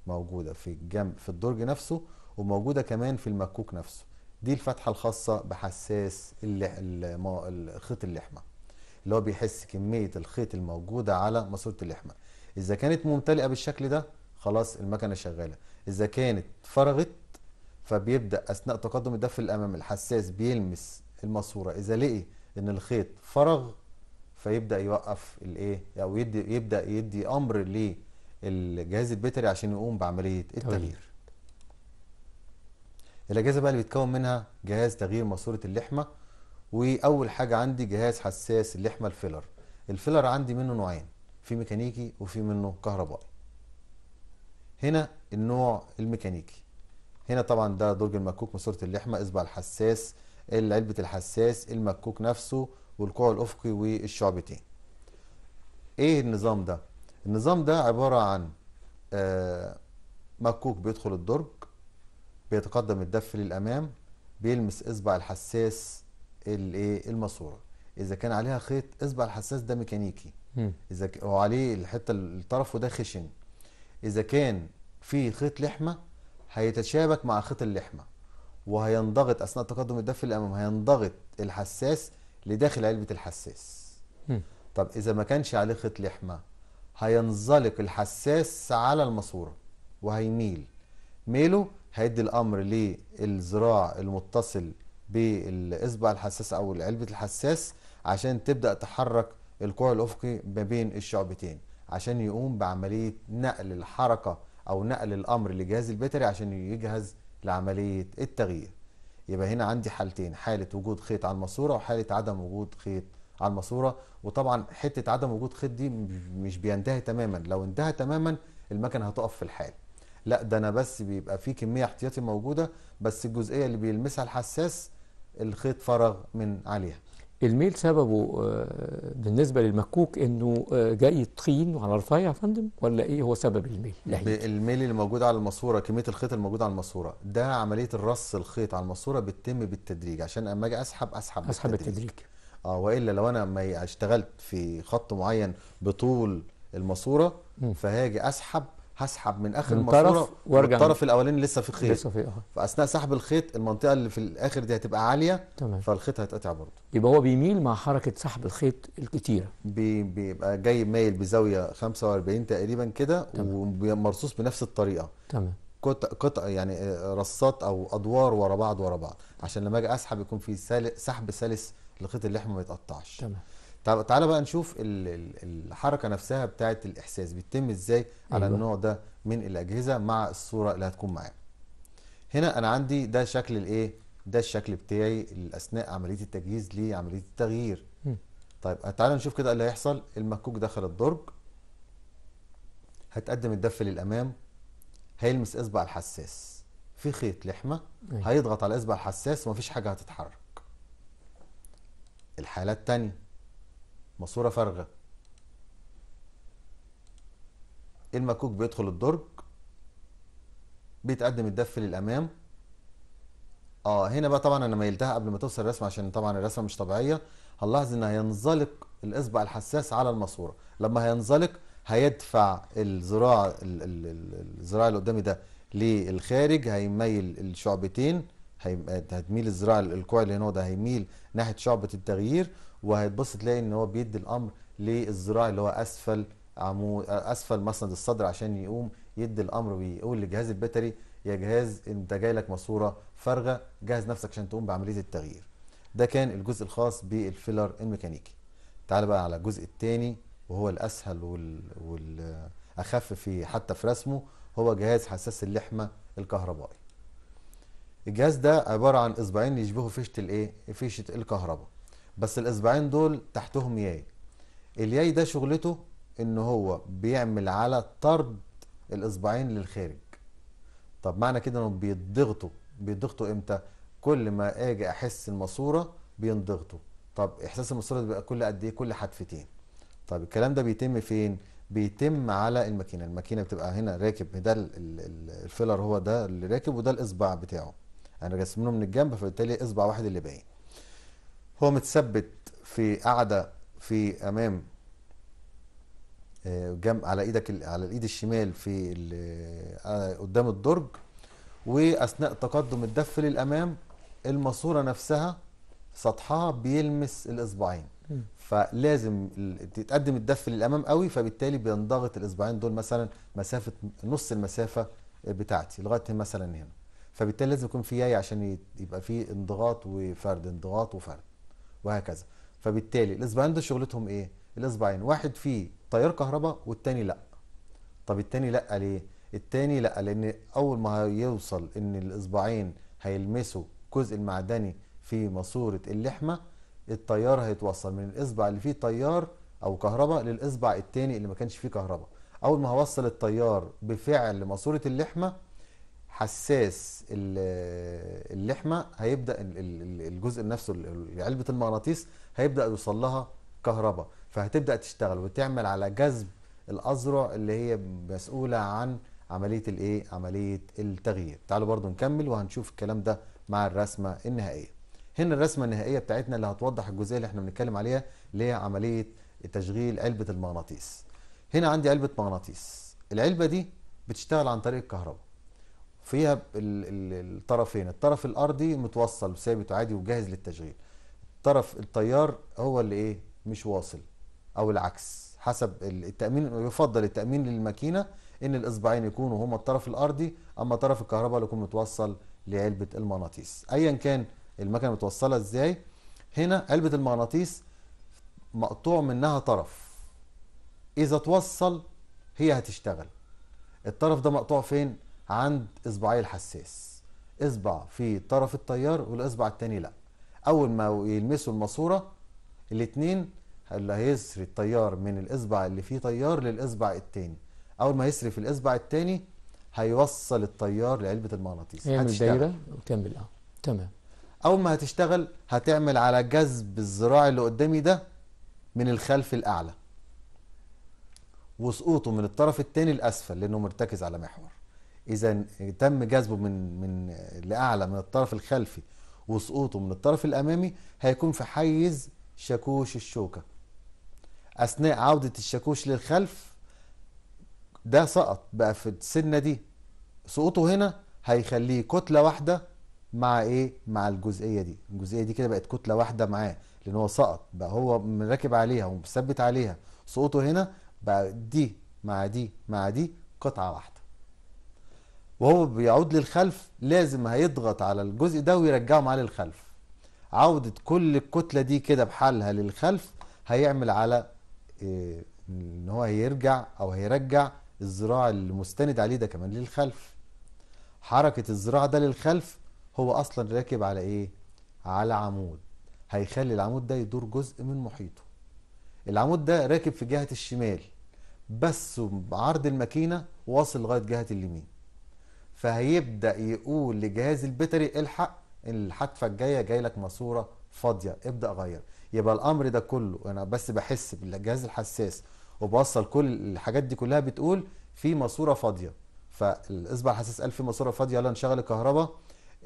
Speaker 2: موجوده في الجنب في الدرج نفسه وموجوده كمان في المكوك نفسه دي الفتحه الخاصه بحساس خيط اللحمه اللي هو بيحس كميه الخيط الموجوده على ماسوره اللحمه اذا كانت ممتلئه بالشكل ده خلاص المكنه شغاله اذا كانت فرغت فبيبدا اثناء تقدم الدف الامام الحساس بيلمس الماسوره اذا لقي ان الخيط فرغ فيبدا يوقف الايه او يدي يبدا يدي امر للجهاز البيتري عشان يقوم بعمليه التغيير الاجهزه بقى اللي بيتكون منها جهاز تغيير ماسوره اللحمه واول حاجه عندي جهاز حساس اللحمه الفيلر الفيلر عندي منه نوعين في ميكانيكي وفي منه كهربائي هنا النوع الميكانيكي هنا طبعا ده درج المكوك ماسوره اللحمه اصبع الحساس علبه الحساس المكوك نفسه والكوع الافقي والشعبتين ايه النظام ده النظام ده عباره عن آه، مكوك بيدخل الدرج بيتقدم الدف للامام بيلمس اصبع الحساس الايه الماسوره اذا كان عليها خيط اصبع الحساس ده ميكانيكي اذا ك... وعليه الحته الطرف وده خشن اذا كان في خيط لحمه هيتشابك مع خيط اللحمه وهينضغط اثناء تقدم الدف الامام هينضغط الحساس لداخل علبه الحساس طب اذا ما كانش عليه خيط لحمه هينزلق الحساس على الماسوره وهيميل ميله هيدي الامر للذراع المتصل بالاصبع الحساس او علبه الحساس عشان تبدا تحرك الكوع الافقي ما بين الشعبتين عشان يقوم بعمليه نقل الحركه او نقل الامر لجهاز البتري عشان يجهز لعملية التغيير يبقى هنا عندي حالتين حالة وجود خيط على الماسورة وحالة عدم وجود خيط على الماسورة وطبعا حتة عدم وجود خيط دي مش بينتهي تماما لو انتهى تماما المكنة هتقف في الحال لا ده انا بس بيبقى في كمية احتياطي موجودة بس الجزئية اللي بيلمسها الحساس الخيط فرغ من عليها الميل سببه آه، بالنسبة للمكوك انه آه، جاي طين على رفيع يا فندم ولا ايه هو سبب الميل؟ الميل اللي موجود على الماسورة كمية الخيط الموجود على الماسورة ده عملية الرص الخيط على الماسورة بتتم بالتدريج عشان اما اجي اسحب اسحب اسحب بالتدريج, بالتدريج. اه والا لو انا ما اشتغلت في خط معين بطول الماسورة فهاجي اسحب هسحب من اخر الماسوره وارجع الطرف الاولاني لسه في خيط لسه في اه فاثناء سحب الخيط المنطقه اللي في الاخر دي هتبقى عاليه تمام فالخيط هيتقطع برضه يبقى هو بيميل
Speaker 1: مع حركه سحب الخيط الكتيره
Speaker 2: بي بيبقى جاي مايل بزاويه 45 تقريبا كده ومرصوص بنفس الطريقه تمام قطع قطع يعني آه، رصات او ادوار ورا بعض ورا بعض عشان لما اجي اسحب يكون في سحب سلس للخيط اللحم ما يتقطعش تمام طب تعالى بقى نشوف الحركه نفسها بتاعه الاحساس بيتم ازاي على أيوه. النوع ده من الاجهزه مع الصوره اللي هتكون معايا هنا انا عندي ده شكل الايه ده الشكل بتاعي اثناء عمليه التجهيز لعمليه التغيير طيب تعالى نشوف كده اللي هيحصل المكوك دخل الدرج هتقدم الدف للامام هيلمس اصبع الحساس في خيط لحمه أيوه. هيضغط على اصبع الحساس ومفيش حاجه هتتحرك الحاله الثانيه ماسوره فارغه إيه المكوك بيدخل الدرج بيتقدم الدف للامام اه هنا بقى طبعا انا ميلتها قبل ما توصل الرسمه عشان طبعا الرسمه مش طبيعيه هنلاحظ ان هينزلق الاصبع الحساس على الماسوره لما هينزلق هيدفع الذراع الذراع اللي قدامي ده للخارج هيميل الشعبتين هتميل الذراع الكوع اللي هنا ده هيميل ناحيه شعبه التغيير وهتبص تلاقي ان هو بيدي الامر للذراع اللي هو اسفل عمود اسفل مسند الصدر عشان يقوم يدي الامر ويقول لجهاز البتري يا جهاز انت جاي لك ماسوره فارغه جهز نفسك عشان تقوم بعمليه التغيير ده كان الجزء الخاص بالفيلر الميكانيكي تعال بقى على الجزء الثاني وهو الاسهل وال... والاخف في حتى في رسمه هو جهاز حساس اللحمه الكهربائي الجهاز ده عباره عن اصبعين يشبهوا فيشه الايه فيشه الكهرباء بس الاصبعين دول تحتهم ياي الياي ده شغلته ان هو بيعمل على طرد الاصبعين للخارج طب معنى كده انهم بيتضغطوا بيضغطوا امتى كل ما اجي احس الماسوره بينضغطوا طب احساس الماسوره بيبقى كل قد ايه كل حدفتين طب الكلام ده بيتم فين بيتم على الماكينه الماكينه بتبقى هنا راكب ده الفيلر هو ده اللي راكب وده الاصبع بتاعه انا يعني رسمينه من الجنب فبالتالي اصبع واحد اللي باين هو متثبت في قاعدة في أمام آه، جنب على ايدك على الايد الشمال في آه، قدام الدرج واثناء تقدم الدف للامام الماسوره نفسها سطحها بيلمس الاصبعين فلازم تتقدم الدف للامام قوي فبالتالي بينضغط الاصبعين دول مثلا مسافه نص المسافه بتاعتي لغايه مثلا هنا فبالتالي لازم يكون في ياي عشان يبقى في انضغاط وفرد انضغاط وفرد وهكذا فبالتالي الاصبعين دول شغلتهم ايه الاصبعين واحد فيه تيار كهرباء والتاني لا طب التاني لا ليه التاني لا لان اول ما هيوصل ان الاصبعين هيلمسوا الجزء المعدني في ماسوره اللحمه التيار هيتوصل من الاصبع اللي فيه تيار او كهرباء للاصبع التاني اللي ما كانش فيه كهرباء اول ما هوصل التيار بفعل ماسوره اللحمه حساس اللحمه هيبدا الجزء نفسه علبه المغناطيس هيبدا يوصل لها كهرباء فهتبدا تشتغل وتعمل على جذب الاذرع اللي هي مسؤوله عن عمليه الايه عمليه التغيير تعالوا برضو نكمل وهنشوف الكلام ده مع الرسمه النهائيه هنا الرسمه النهائيه بتاعتنا اللي هتوضح الجزئيه اللي احنا بنتكلم عليها اللي هي عمليه تشغيل علبه المغناطيس هنا عندي علبه مغناطيس العلبه دي بتشتغل عن طريق الكهرباء فيها الطرفين الطرف الارضي متوصل ثابت عادي وجاهز للتشغيل الطرف التيار هو اللي ايه مش واصل او العكس حسب التامين يفضل التامين للماكينه ان الاصبعين يكونوا هما الطرف الارضي اما طرف الكهرباء اللي يكون متوصل لعلبه المغناطيس ايا كان المكنه متوصله ازاي هنا علبه المغناطيس مقطوع منها طرف اذا توصل هي هتشتغل الطرف ده مقطوع فين عند اصبعي الحساس اصبع في طرف التيار والاصبع التاني لا اول ما يلمسوا الماسوره الاثنين اللي هيسري التيار من الاصبع اللي فيه تيار للاصبع التاني اول ما يسري في الاصبع التاني هيوصل التيار لعلبه المغناطيس يعني هتشتغل دايره وكمل اه تمام اول ما هتشتغل هتعمل على جذب الذراع اللي قدامي ده من الخلف الاعلى وسقوطه من الطرف التاني الاسفل لانه مرتكز على محور اذا تم جذبه من من لاعلى من الطرف الخلفي وسقوطه من الطرف الامامي هيكون في حيز شاكوش الشوكه اثناء عوده الشاكوش للخلف ده سقط بقى في السنه دي سقوطه هنا هيخليه كتله واحده مع ايه مع الجزئيه دي الجزئيه دي كده بقت كتله واحده معاه لان هو سقط بقى هو راكب عليها ومثبت عليها سقوطه هنا بقى دي مع دي مع دي قطعه واحده وهو بيعود للخلف لازم هيضغط على الجزء ده ويرجعه معاه للخلف عودة كل الكتلة دي كده بحالها للخلف هيعمل على آه، ان هو هيرجع او هيرجع الذراع المستند عليه ده كمان للخلف حركة الذراع ده للخلف هو اصلا راكب على ايه على عمود هيخلي العمود ده يدور جزء من محيطه العمود ده راكب في جهة الشمال بس بعرض الماكينة واصل لغاية جهة اليمين فهيبدا يقول لجهاز البيتري الحق الحتفه الجايه جاي لك ماسوره فاضيه ابدا غير يبقى الامر ده كله انا بس بحس بالجهاز الحساس وبوصل كل الحاجات دي كلها بتقول في ماسوره فاضيه فالاصبع الحساس قال في ماسوره فاضيه يلا نشغل الكهرباء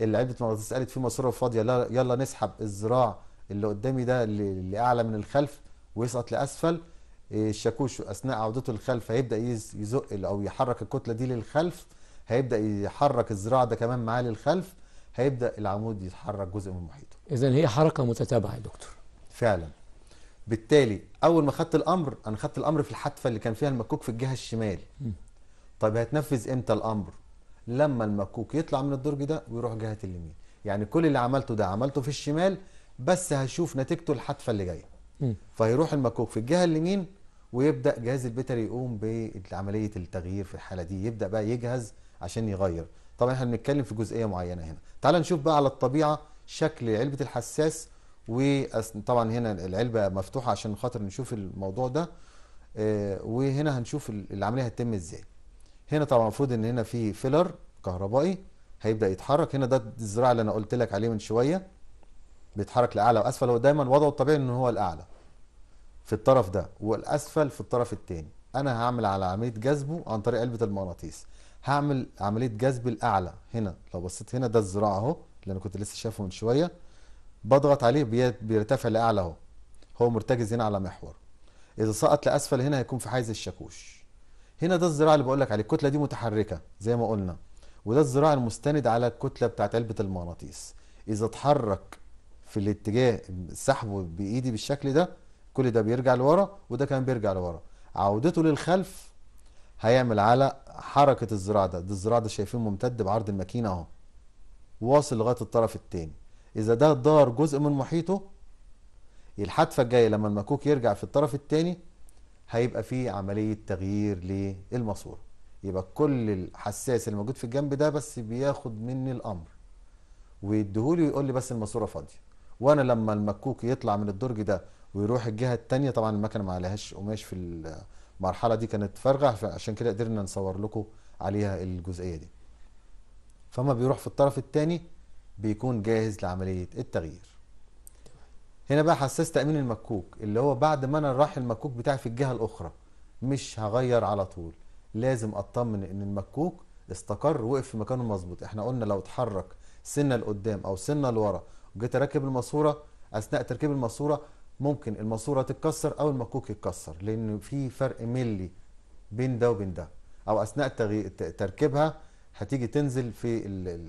Speaker 2: العده مغناطيس قالت في ماسوره فاضيه يلا نسحب الذراع اللي قدامي ده اللي اعلى من الخلف ويسقط لاسفل الشاكوش اثناء عودته للخلف هيبدا يزق او يحرك الكتله دي للخلف هيبدا يحرك الذراع ده كمان معاه للخلف هيبدا العمود يتحرك جزء من محيطه
Speaker 1: اذا هي حركه متتابعه يا دكتور
Speaker 2: فعلا بالتالي اول ما خدت الامر انا خدت الامر في الحتفه اللي كان فيها المكوك في الجهه الشمال طيب هتنفذ امتى الامر لما المكوك يطلع من الدرج ده ويروح جهه اليمين يعني كل اللي عملته ده عملته في الشمال بس هشوف نتيجته الحتفه اللي جايه فيروح المكوك في الجهه اليمين ويبدا جهاز البيتري يقوم بعمليه التغيير في الحاله دي يبدا بقى يجهز عشان يغير طبعا احنا بنتكلم في جزئيه معينه هنا تعال نشوف بقى على الطبيعه شكل علبه الحساس وطبعا هنا العلبه مفتوحه عشان خاطر نشوف الموضوع ده آه، وهنا هنشوف العمليه هتتم ازاي هنا طبعا المفروض ان هنا في فيلر كهربائي هيبدا يتحرك هنا ده الزراع اللي انا قلت لك عليه من شويه بيتحرك لاعلى واسفل هو دايما وضعه الطبيعي ان هو الاعلى في الطرف ده والاسفل في الطرف الثاني انا هعمل على عمليه جذبه عن طريق علبه المغناطيس هعمل عمليه جذب الاعلى هنا لو بصيت هنا ده الذراع اهو اللي انا كنت لسه شايفه من شويه بضغط عليه بيرتفع لاعلى اهو هو مرتكز هنا على محور اذا سقط لاسفل هنا هيكون في حيز الشاكوش هنا ده الذراع اللي بقول لك عليه الكتله دي متحركه زي ما قلنا وده الذراع المستند على الكتله بتاعت علبه المغناطيس اذا اتحرك في الاتجاه سحبه بايدي بالشكل ده كل ده بيرجع لورا وده كمان بيرجع لورا عودته للخلف هيعمل على حركه الزراع ده ده الزراع ده شايفين ممتد بعرض الماكينه اهو واصل لغايه الطرف التاني اذا ده ضار جزء من محيطه الحدفه الجايه لما المكوك يرجع في الطرف التاني هيبقى فيه عمليه تغيير للماسوره يبقى كل الحساس اللي موجود في الجنب ده بس بياخد مني الامر ويديهولي ويقول لي بس الماسوره فاضيه وانا لما المكوك يطلع من الدرج ده ويروح الجهه الثانيه طبعا المكنه ما عليهاش قماش في المرحله دي كانت فارغه عشان كده قدرنا نصور لكم عليها الجزئيه دي فما بيروح في الطرف الثاني بيكون جاهز لعمليه التغيير هنا بقى حساس تامين المكوك اللي هو بعد ما انا راح المكوك بتاعي في الجهه الاخرى مش هغير على طول لازم اطمن ان المكوك استقر وقف في مكانه مظبوط احنا قلنا لو اتحرك سنه لقدام او سنه لورا وجيت اركب الماسوره اثناء تركيب الماسوره ممكن الماسوره تتكسر او المكوك يتكسر لان في فرق ملي بين ده وبين ده او اثناء تركيبها هتيجي تنزل في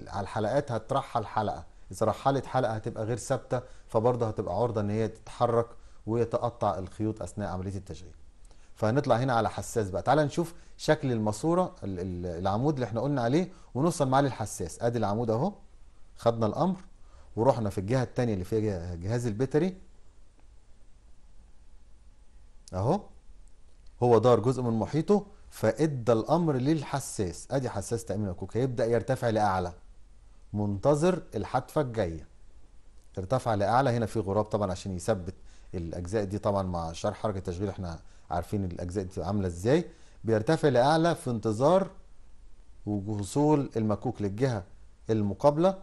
Speaker 2: على الحلقات هترحل حلقه اذا رحلت حلقه هتبقى غير ثابته فبرضه هتبقى عرضه ان هي تتحرك ويتقطع الخيوط اثناء عمليه التشغيل فهنطلع هنا على حساس بقى تعالى نشوف شكل الماسوره العمود اللي احنا قلنا عليه ونوصل معاه للحساس ادي العمود اهو خدنا الامر ورحنا في الجهه الثانيه اللي فيها جهاز البتري اهو هو دار جزء من محيطه فادى الامر للحساس ادي حساس تامين الكوك هيبدا يرتفع لاعلى منتظر الحتفه الجايه ارتفع لاعلى هنا في غراب طبعا عشان يثبت الاجزاء دي طبعا مع شرح حركه التشغيل احنا عارفين الاجزاء دي عامله ازاي بيرتفع لاعلى في انتظار وصول المكوك للجهه المقابله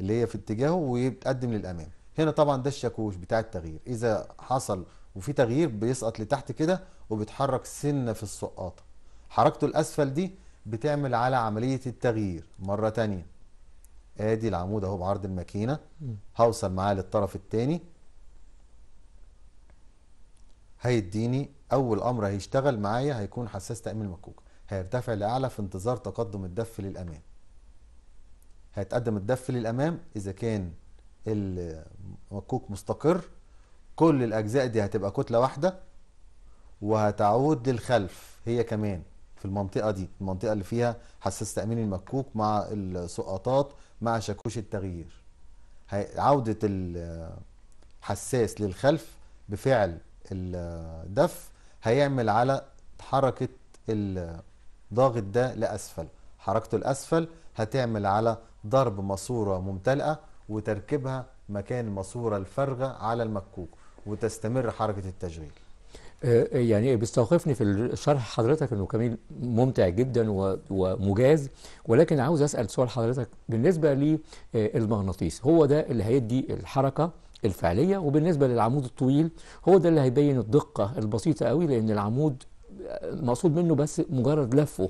Speaker 2: اللي هي في اتجاهه ويتقدم للامام هنا طبعا ده الشاكوش بتاع التغيير اذا حصل وفي تغيير بيسقط لتحت كده وبيتحرك سنه في السقاطه حركته الاسفل دي بتعمل على عمليه التغيير مره تانية ادي العمود اهو بعرض الماكينه هوصل معاه للطرف الثاني هيديني اول امر هيشتغل معايا هيكون حساس تامين مكوك هيرتفع لاعلى في انتظار تقدم الدف للامام هيتقدم الدف للامام اذا كان المكوك مستقر كل الأجزاء دي هتبقى كتلة واحدة وهتعود للخلف هي كمان في المنطقة دي المنطقة اللي فيها حساس تأمين المكوك مع السقطات مع شاكوش التغيير عودة الحساس للخلف بفعل الدف هيعمل على حركة الضاغط ده لأسفل حركته الأسفل هتعمل على ضرب ماسورة ممتلئة وتركيبها مكان الماسورة الفارغة على المكوك وتستمر حركة التشغيل
Speaker 1: آه، آه، يعني بيستوقفني في الشرح حضرتك انه كمان ممتع جدا ومجاز ولكن عاوز اسال سؤال حضرتك بالنسبه للمغناطيس آه، هو ده اللي هيدي الحركه الفعليه وبالنسبه للعمود الطويل هو ده اللي هيبين الدقه البسيطه قوي لان العمود مقصود منه بس مجرد لفه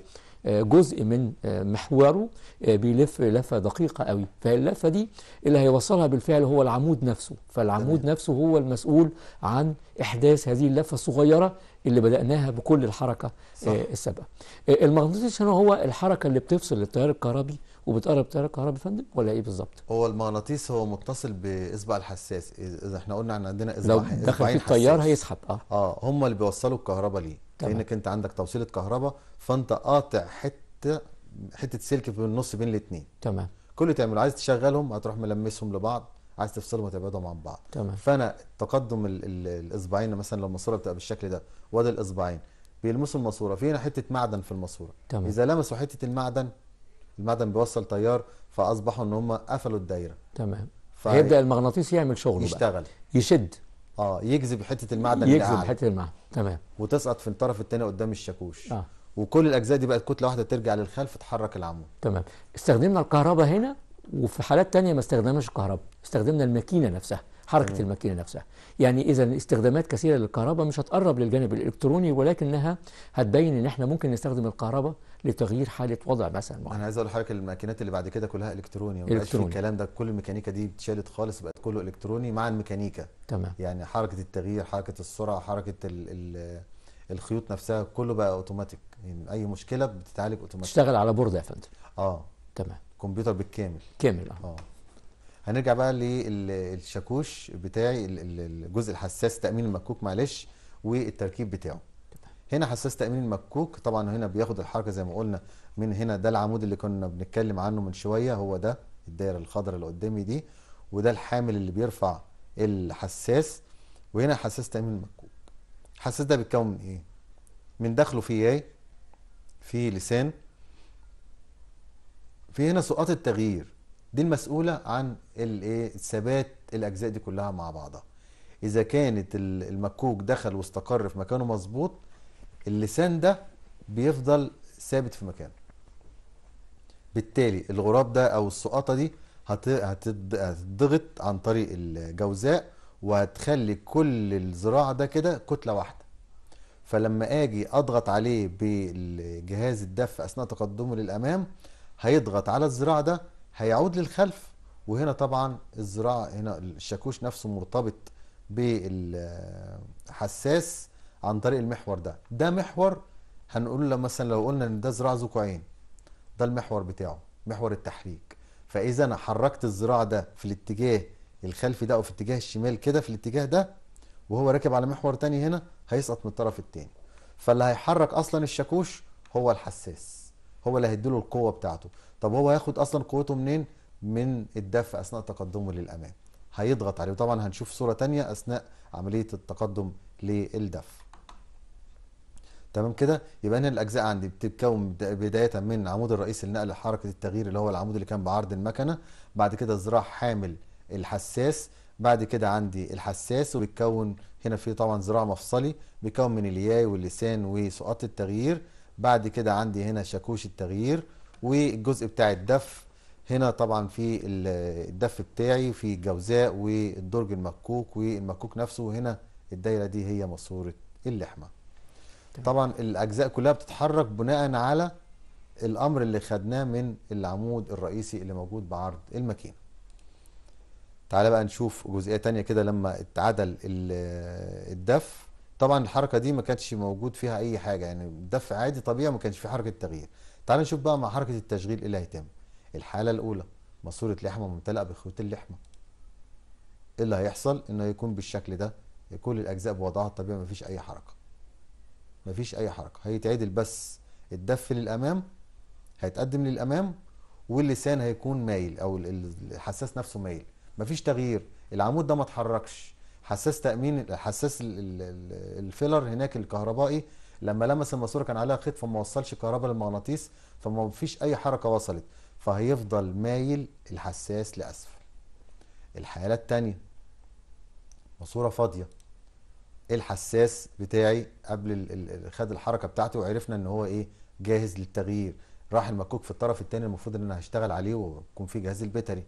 Speaker 1: جزء من آه، محوره آه، بيلف لفه دقيقه قوي فاللفه دي اللي هيوصلها بالفعل هو العمود نفسه فالعمود تمام. نفسه هو المسؤول عن احداث هذه اللفه الصغيره اللي بدأناها بكل الحركة آه، صح. السابقة المغناطيس هنا هو الحركة اللي بتفصل التيار الكهربي وبتقرب التيار الكهربي فندم ولا ايه بالظبط
Speaker 2: هو المغناطيس هو متصل باصبع الحساس اذا احنا قلنا ان عندنا اصبعين لو دخل في التيار هيسحب اه اه هم اللي بيوصلوا الكهرباء ليه تمام. لانك انت عندك توصيله كهرباء فانت قاطع حته حته سلك في النص بين الاثنين تمام كل تعمل تعمله عايز تشغلهم هتروح ملمسهم لبعض عايز تفصلهم هتبعدهم عن بعض تمام فانا تقدم الاصبعين مثلا لو الماسوره بتبقى بالشكل ده وادي الاصبعين بيلمسوا الماسوره في هنا حته معدن في الماسوره تمام اذا لمسوا حته المعدن المعدن بيوصل تيار فاصبحوا ان هم قفلوا الدايره تمام هيبدا المغناطيس يعمل شغله يشتغل بقى. يشد اه يجذب حته المعدن يجذب حته المعدن تمام وتسقط في الطرف الثاني قدام الشاكوش اه وكل الاجزاء دي بقت كتله واحده ترجع للخلف تحرك العمود
Speaker 1: تمام استخدمنا الكهرباء هنا وفي حالات تانية ما استخدمناش الكهرباء استخدمنا الماكينه نفسها حركة مم. الماكينة نفسها يعني إذا استخدامات كثيرة للكهرباء مش هتقرب للجانب الإلكتروني ولكنها هتبين إن إحنا ممكن نستخدم الكهرباء
Speaker 2: لتغيير حالة وضع مثلا معين. أنا عايز أقول لحضرتك الماكينات اللي بعد كده كلها إلكتروني ما في الكلام ده كل الميكانيكا دي اتشالت خالص بقت كله إلكتروني مع الميكانيكا تمام يعني حركة التغيير حركة السرعة حركة الـ الـ الخيوط نفسها كله بقى اوتوماتيك يعني اي مشكله بتتعالج اوتوماتيك تشتغل على بورده يا فندم اه تمام كمبيوتر بالكامل كامل اه, آه. هنرجع بقى للشاكوش بتاعي الجزء الحساس تامين المكوك معلش والتركيب بتاعه هنا حساس تامين المكوك طبعا هنا بياخد الحركه زي ما قلنا من هنا ده العمود اللي كنا بنتكلم عنه من شويه هو ده الدايره الخضراء اللي قدامي دي وده الحامل اللي بيرفع الحساس وهنا حساس تامين المكوك الحساس ده بيتكون من ايه من داخله في ايه في لسان في هنا سقاط التغيير دي المسؤولة عن الايه ثبات الاجزاء دي كلها مع بعضها اذا كانت المكوك دخل واستقر في مكانه مظبوط اللسان ده بيفضل ثابت في مكانه بالتالي الغراب ده او السقاطه دي هتضغط عن طريق الجوزاء وهتخلي كل الزراعة ده كده كتلة واحدة فلما اجي اضغط عليه بالجهاز الدف اثناء تقدمه للامام هيضغط على الزراعة ده هيعود للخلف وهنا طبعا الزراعة هنا الشاكوش نفسه مرتبط بالحساس عن طريق المحور ده ده محور هنقول له مثلا لو قلنا ان ده زراعة ذكوعين ده المحور بتاعه محور التحريك فاذا انا حركت الذراع ده في الاتجاه الخلفي ده او في اتجاه الشمال كده في الاتجاه ده وهو راكب على محور تاني هنا هيسقط من الطرف التاني فاللي هيحرك اصلا الشاكوش هو الحساس هو اللي هيديله القوه بتاعته طب هو هياخد اصلا قوته منين من الدفع اثناء تقدمه للامام هيضغط عليه وطبعا هنشوف صوره تانية اثناء عمليه التقدم للدفع تمام كده يبقى هنا الاجزاء عندي بتتكون بدايه من عمود الرئيس النقل لحركه حركه التغيير اللي هو العمود اللي كان بعرض المكنه بعد كده الذراع حامل الحساس بعد كده عندي الحساس وبيتكون هنا في طبعا ذراع مفصلي بيتكون من الياي واللسان وسقاط التغيير بعد كده عندي هنا شاكوش التغيير والجزء بتاع الدف هنا طبعا في الدف بتاعي في الجوزاء والدرج المكوك والمكوك نفسه وهنا الدايره دي هي ماسوره اللحمه طبعا الاجزاء كلها بتتحرك بناء على الامر اللي خدناه من العمود الرئيسي اللي موجود بعرض الماكينه تعالى بقى نشوف جزئيه تانية كده لما اتعدل الدف طبعا الحركه دي ما كانتش موجود فيها اي حاجه يعني الدفع عادي طبيعي ما كانش في حركه تغيير تعال نشوف بقى مع حركه التشغيل ايه اللي هيتم الحاله الاولى ماسوره لحمه ممتلئه بخيوط اللحمه ايه اللي هيحصل انه يكون بالشكل ده كل الاجزاء بوضعها الطبيعي ما فيش اي حركه ما فيش اي حركه هيتعدل بس الدف للامام هيتقدم للامام واللسان هيكون مايل او الحساس نفسه مايل ما فيش تغيير العمود ده ما اتحركش حساس تامين حساس الفيلر هناك الكهربائي لما لمس الماسوره كان عليها خيط فما وصلش كهرباء للمغناطيس فما فيش اي حركه وصلت فهيفضل مايل الحساس لاسفل الحاله الثانيه ماسوره فاضيه إيه الحساس بتاعي قبل خد الحركه بتاعته وعرفنا ان هو ايه جاهز للتغيير راح المكوك في الطرف الثاني المفروض ان انا هشتغل عليه ويكون فيه جهاز البيتري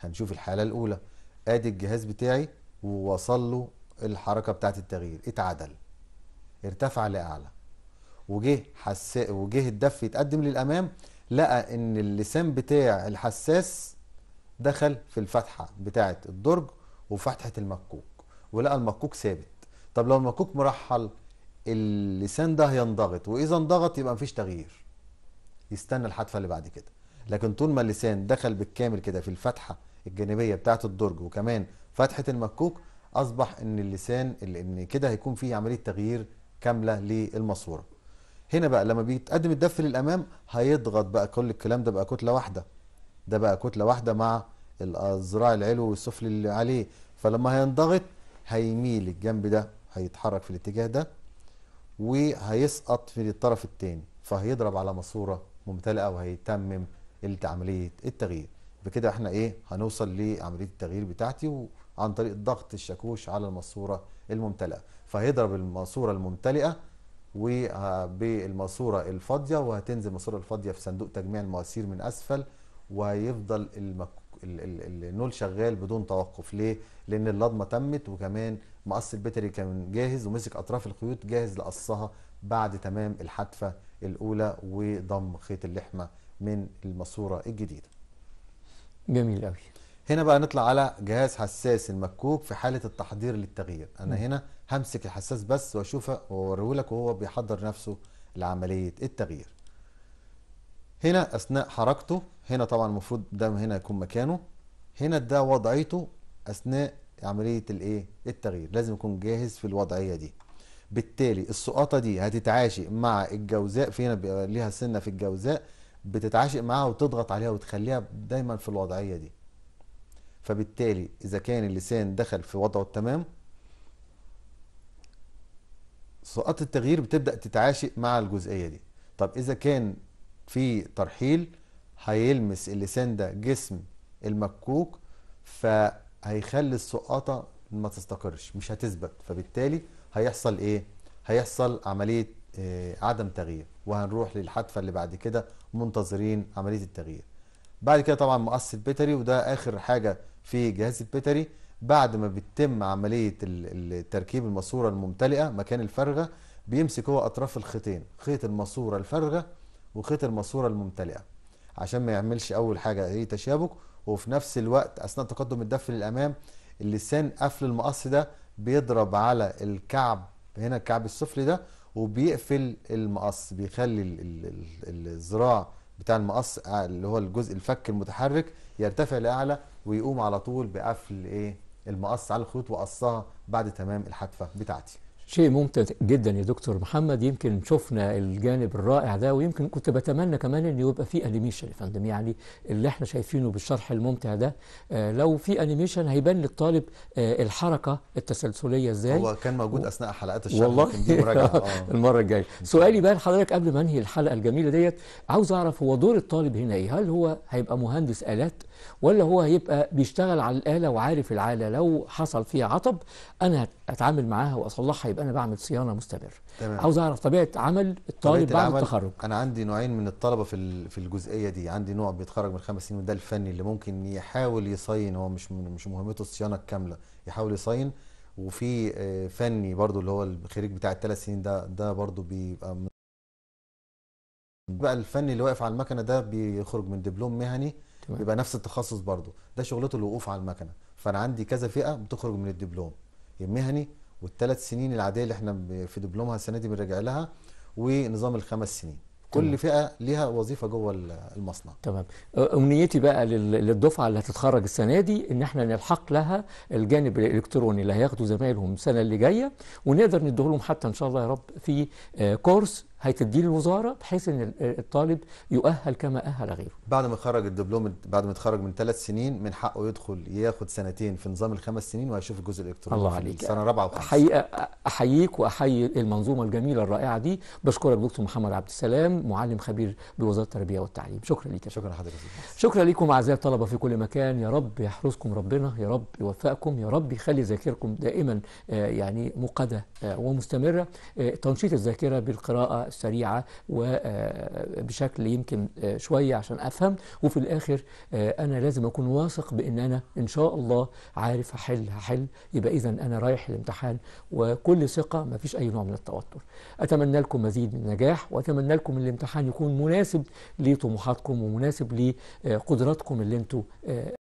Speaker 2: هنشوف الحاله الاولى ادي الجهاز بتاعي ووصل له الحركه بتاعه التغيير اتعدل ارتفع لاعلى وجه حس وجه الدف يتقدم للامام لقى ان اللسان بتاع الحساس دخل في الفتحه بتاعه الدرج وفتحه المكوك ولقى المكوك ثابت طب لو المكوك مرحل اللسان ده هينضغط واذا انضغط يبقى مفيش تغيير يستنى الحدفه اللي بعد كده لكن طول ما اللسان دخل بالكامل كده في الفتحه الجانبيه بتاعه الدرج وكمان فتحه المكوك اصبح ان اللسان ان كده هيكون فيه عمليه تغيير كامله للماسوره هنا بقى لما بيتقدم الدف للامام هيضغط بقى كل الكلام ده بقى كتله واحده ده بقى كتله واحده مع الذراع العلو والسفلي اللي عليه فلما هينضغط هيميل الجنب ده هيتحرك في الاتجاه ده وهيسقط في الطرف الثاني فهيضرب على ماسوره ممتلئه وهيتمم عمليه التغيير بكده احنا ايه هنوصل لعمليه التغيير بتاعتي وعن طريق ضغط الشاكوش على الماسوره الممتلئه فهيضرب الماسوره الممتلئه وبالماسوره الفاضيه وهتنزل الماسوره الفاضيه في صندوق تجميع المواسير من اسفل وهيفضل المك... النول شغال بدون توقف ليه؟ لان اللضمه تمت وكمان مقص البتري كان جاهز ومسك اطراف الخيوط جاهز لقصها بعد تمام الحتفه الاولى وضم خيط اللحمه من الماسوره الجديده. جميل قوي هنا بقى نطلع على جهاز حساس المكوك في حالة التحضير للتغيير أنا م. هنا همسك الحساس بس وأشوفه وأوريهولك وهو بيحضر نفسه لعملية التغيير هنا أثناء حركته هنا طبعا المفروض ده هنا يكون مكانه هنا ده وضعيته أثناء عملية الإيه التغيير لازم يكون جاهز في الوضعية دي بالتالي السقاطة دي هتتعاشي مع الجوزاء في هنا ليها سنة في الجوزاء بتتعاشق معاها وتضغط عليها وتخليها دايما في الوضعيه دي فبالتالي اذا كان اللسان دخل في وضعه التمام سقط التغيير بتبدا تتعاشق مع الجزئيه دي طب اذا كان في ترحيل هيلمس اللسان ده جسم المكوك فهيخلي السقاطه ما تستقرش مش هتثبت فبالتالي هيحصل ايه هيحصل عمليه آه، عدم تغيير وهنروح للحدفه اللي بعد كده منتظرين عمليه التغيير بعد كده طبعا مقص البيتري وده اخر حاجه في جهاز البيتري بعد ما بتتم عمليه تركيب الماسوره الممتلئه مكان الفارغه بيمسك هو اطراف الخيطين خيط الماسوره الفارغه وخيط الماسوره الممتلئه عشان ما يعملش اول حاجه اي تشابك وفي نفس الوقت اثناء تقدم الدف للامام اللسان قفل المقص ده بيضرب على الكعب هنا الكعب السفلي ده وبيقفل المقص بيخلي الذراع بتاع المقص اللي هو الجزء الفك المتحرك يرتفع لاعلى ويقوم على طول بقفل ايه المقص على الخيوط وقصها بعد تمام الحتفه بتاعتي
Speaker 1: شيء ممتع جدا يا دكتور محمد يمكن شفنا الجانب الرائع ده ويمكن كنت بتمنى كمان ان يبقى في انيميشن يا فندم يعني اللي احنا شايفينه بالشرح الممتع ده آه لو في انيميشن هيبان للطالب آه الحركه التسلسليه ازاي هو كان موجود و... اثناء حلقات الشرح والله دي مراجعه آه. المره الجايه سؤالي بقى لحضرتك قبل ما انهي الحلقه الجميله ديت عاوز اعرف هو دور الطالب هنا ايه هل هو هيبقى مهندس الات ولا هو هيبقى بيشتغل على الآلة وعارف العالة لو حصل فيها عطب أنا أتعامل معاها وأصلحها يبقى أنا بعمل صيانة مستمرة تمام. عاوز أعرف طبيعة عمل الطالب بعد التخرج
Speaker 2: أنا عندي نوعين من الطلبة في في الجزئية دي عندي نوع بيتخرج من خمس سنين وده الفني اللي ممكن يحاول يصين هو مش مش مهمته الصيانة الكاملة يحاول يصين وفي آه، فني برضو اللي هو الخريج بتاع الثلاث سنين ده ده برضو بيبقى بقى الفني اللي واقف على المكنه ده بيخرج من دبلوم مهني تمام. يبقى نفس التخصص برضه ده شغلته الوقوف على المكنه فانا عندي كذا فئه بتخرج من الدبلوم المهني والثلاث سنين العاديه اللي احنا في دبلومها السنه دي بنراجع لها ونظام الخمس سنين كل تمام. فئه ليها وظيفه جوه المصنع
Speaker 1: تمام امنيتي بقى للدفعه اللي هتتخرج السنه دي ان احنا نلحق لها الجانب الالكتروني اللي هياخده زمايلهم السنه اللي جايه ونقدر نديه لهم حتى ان شاء الله يا رب في آه، كورس هتديه للوزاره بحيث ان الطالب يؤهل كما اهل غيره.
Speaker 2: بعد ما خرج الدبلوم بعد ما يتخرج من ثلاث سنين من حقه يدخل ياخد سنتين في نظام الخمس سنين وهيشوف الجزء الالكتروني الله عليك سنه رابعه وخمسه. حقيقه
Speaker 1: احييك واحيي المنظومه الجميله الرائعه دي بشكرك دكتور محمد عبد السلام معلم خبير بوزاره التربيه والتعليم شكرا ليك شكرا لحضرتك شكرا لكم اعزائي الطلبه في كل مكان يا رب يحرسكم ربنا يا رب يوفقكم يا رب يخلي ذاكركم دائما آه، يعني مقدة آه، ومستمره آه، تنشيط الذاكره بالقراءه سريعة وبشكل آه، يمكن آه، شوية عشان أفهم وفي الآخر آه، أنا لازم أكون واثق بأن أنا إن شاء الله عارف هحل هحل يبقى إذا أنا رايح الامتحان وكل ثقة ما فيش أي نوع من التوتر أتمنى لكم مزيد من النجاح وأتمنى لكم الامتحان يكون مناسب لطموحاتكم ومناسب لقدراتكم اللي انتوا